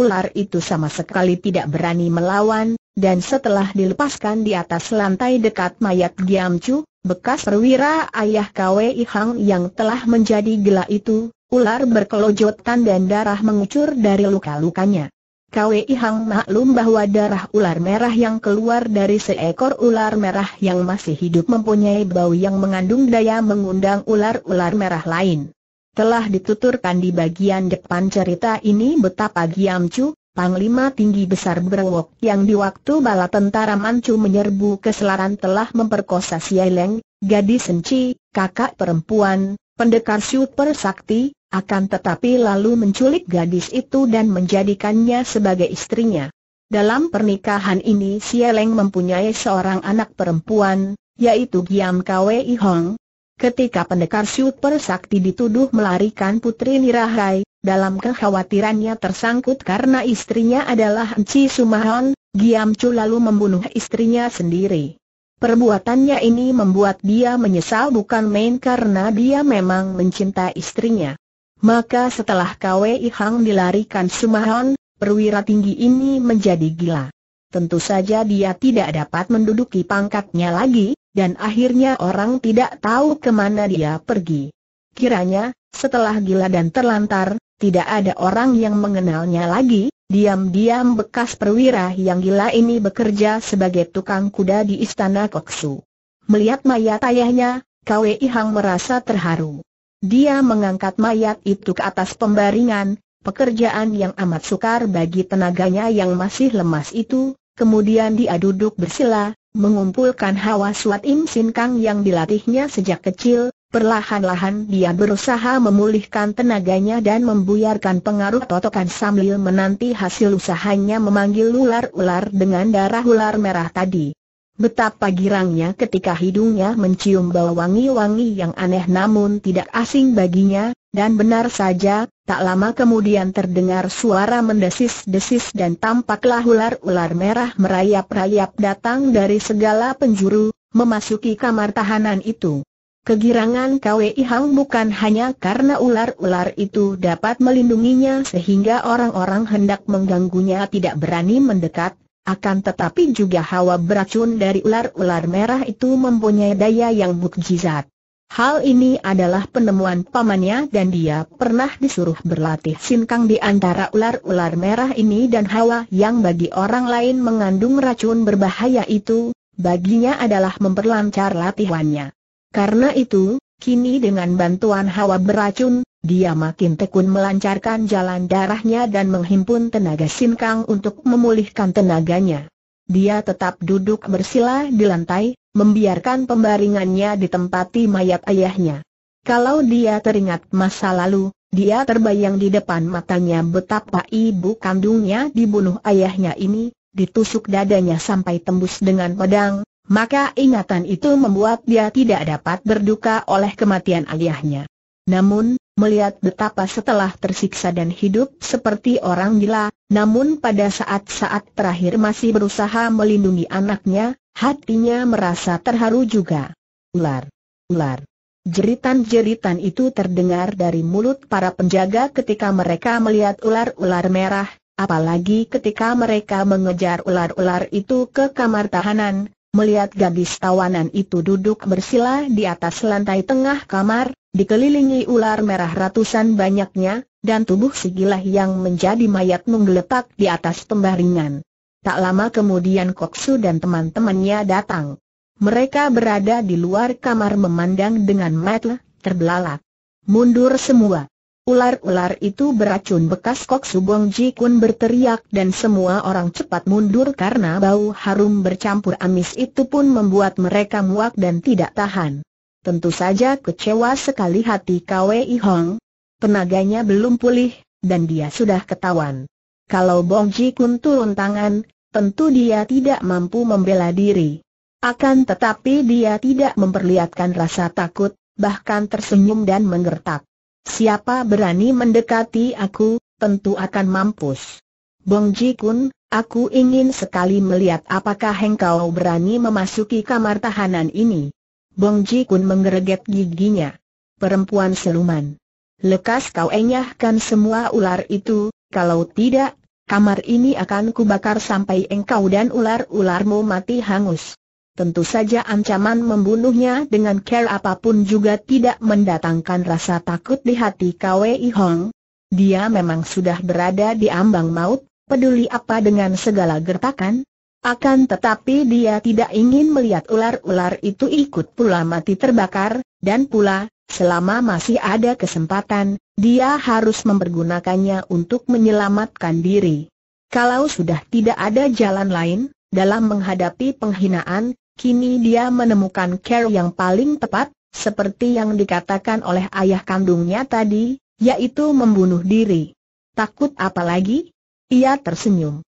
Ular itu sama sekali tidak berani melawan, dan setelah dilepaskan di atas lantai dekat mayat Giamcu, bekas perwira ayah KWI Hang yang telah menjadi gila itu, ular berkelojotan dan darah mengucur dari luka-lukanya. Kwei Hang maklum bahwa darah ular merah yang keluar dari seekor ular merah yang masih hidup mempunyai bau yang mengandung daya mengundang ular-ular merah lain. Telah dituturkan di bagian depan cerita ini betapa Giam Chu, Panglima tinggi besar berwok yang di waktu bala tentara Manchu menyerbu ke selaran telah memperkosa Sieleng, gadis senci, kakak perempuan, pendekar super sakti, akan tetapi lalu menculik gadis itu dan menjadikannya sebagai istrinya. Dalam pernikahan ini Sieleng mempunyai seorang anak perempuan, yaitu Giam Kwei Hong. Ketika pendekar super Persakti dituduh melarikan putri Nirahai, dalam kekhawatirannya tersangkut karena istrinya adalah Enci Sumahon, Giam Chu lalu membunuh istrinya sendiri. Perbuatannya ini membuat dia menyesal bukan main karena dia memang mencinta istrinya. Maka setelah Kwei Hang dilarikan Sumahon, perwira tinggi ini menjadi gila. Tentu saja dia tidak dapat menduduki pangkatnya lagi, dan akhirnya orang tidak tahu kemana dia pergi. Kiranya, setelah gila dan terlantar, tidak ada orang yang mengenalnya lagi, diam-diam bekas perwira yang gila ini bekerja sebagai tukang kuda di istana Koksu. Melihat mayat ayahnya, Kwei Hang merasa terharu. Dia mengangkat mayat itu ke atas pembaringan, pekerjaan yang amat sukar bagi tenaganya yang masih lemas itu, kemudian dia duduk bersila, mengumpulkan hawa suat Im Sin Kang yang dilatihnya sejak kecil, perlahan-lahan dia berusaha memulihkan tenaganya dan membuyarkan pengaruh totokan sambil menanti hasil usahanya memanggil ular-ular dengan darah ular merah tadi. Betapa girangnya ketika hidungnya mencium bau wangi-wangi yang aneh namun tidak asing baginya, dan benar saja, tak lama kemudian terdengar suara mendesis-desis dan tampaklah ular-ular merah merayap-rayap datang dari segala penjuru, memasuki kamar tahanan itu. Kegirangan Kwei Hang bukan hanya karena ular-ular itu dapat melindunginya sehingga orang-orang hendak mengganggunya tidak berani mendekat, akan tetapi juga hawa beracun dari ular-ular merah itu mempunyai daya yang mukjizat. Hal ini adalah penemuan pamannya dan dia pernah disuruh berlatih sinkang di antara ular-ular merah ini dan hawa yang bagi orang lain mengandung racun berbahaya itu, baginya adalah memperlancar latihannya. Karena itu, kini dengan bantuan hawa beracun, dia makin tekun melancarkan jalan darahnya dan menghimpun tenaga sinkang untuk memulihkan tenaganya. Dia tetap duduk bersila di lantai, membiarkan pembaringannya ditempati mayat ayahnya. Kalau dia teringat masa lalu, dia terbayang di depan matanya betapa ibu kandungnya dibunuh ayahnya ini, ditusuk dadanya sampai tembus dengan pedang, maka ingatan itu membuat dia tidak dapat berduka oleh kematian ayahnya. Namun, melihat betapa setelah tersiksa dan hidup seperti orang gila, namun pada saat-saat terakhir masih berusaha melindungi anaknya, hatinya merasa terharu juga. Ular! Ular! Jeritan-jeritan itu terdengar dari mulut para penjaga ketika mereka melihat ular-ular merah, apalagi ketika mereka mengejar ular-ular itu ke kamar tahanan, melihat gadis tawanan itu duduk bersila di atas lantai tengah kamar, dikelilingi ular merah ratusan banyaknya, dan tubuh Sigilah yang menjadi mayat menggeletak di atas pembaringan. Tak lama kemudian Koksu dan teman-temannya datang. Mereka berada di luar kamar memandang dengan mata terbelalak. Mundur semua. Ular-ular itu beracun bekas kok Subong Ji Kun berteriak dan semua orang cepat mundur karena bau harum bercampur amis itu pun membuat mereka muak dan tidak tahan. Tentu saja kecewa sekali hati Kwei Hong. Tenaganya belum pulih, dan dia sudah ketahuan. Kalau Bong Ji Kun turun tangan, tentu dia tidak mampu membela diri. Akan tetapi dia tidak memperlihatkan rasa takut, bahkan tersenyum dan menggertak. Siapa berani mendekati aku, tentu akan mampus. Bong Ji Kun, aku ingin sekali melihat apakah engkau berani memasuki kamar tahanan ini. Bong Ji Kun menggereget giginya. Perempuan seluman. Lekas kau enyahkan semua ular itu, kalau tidak, kamar ini akan kubakar sampai engkau dan ular-ularmu mati hangus. Tentu saja ancaman membunuhnya dengan care apapun juga tidak mendatangkan rasa takut di hati Kwei Hong. Dia memang sudah berada di ambang maut, peduli apa dengan segala gertakan, akan tetapi dia tidak ingin melihat ular-ular itu ikut pula mati terbakar, dan pula, selama masih ada kesempatan, dia harus mempergunakannya untuk menyelamatkan diri. Kalau sudah tidak ada jalan lain, dalam menghadapi penghinaan, kini dia menemukan care yang paling tepat, seperti yang dikatakan oleh ayah kandungnya tadi, yaitu membunuh diri. Takut apa lagi? Ia tersenyum.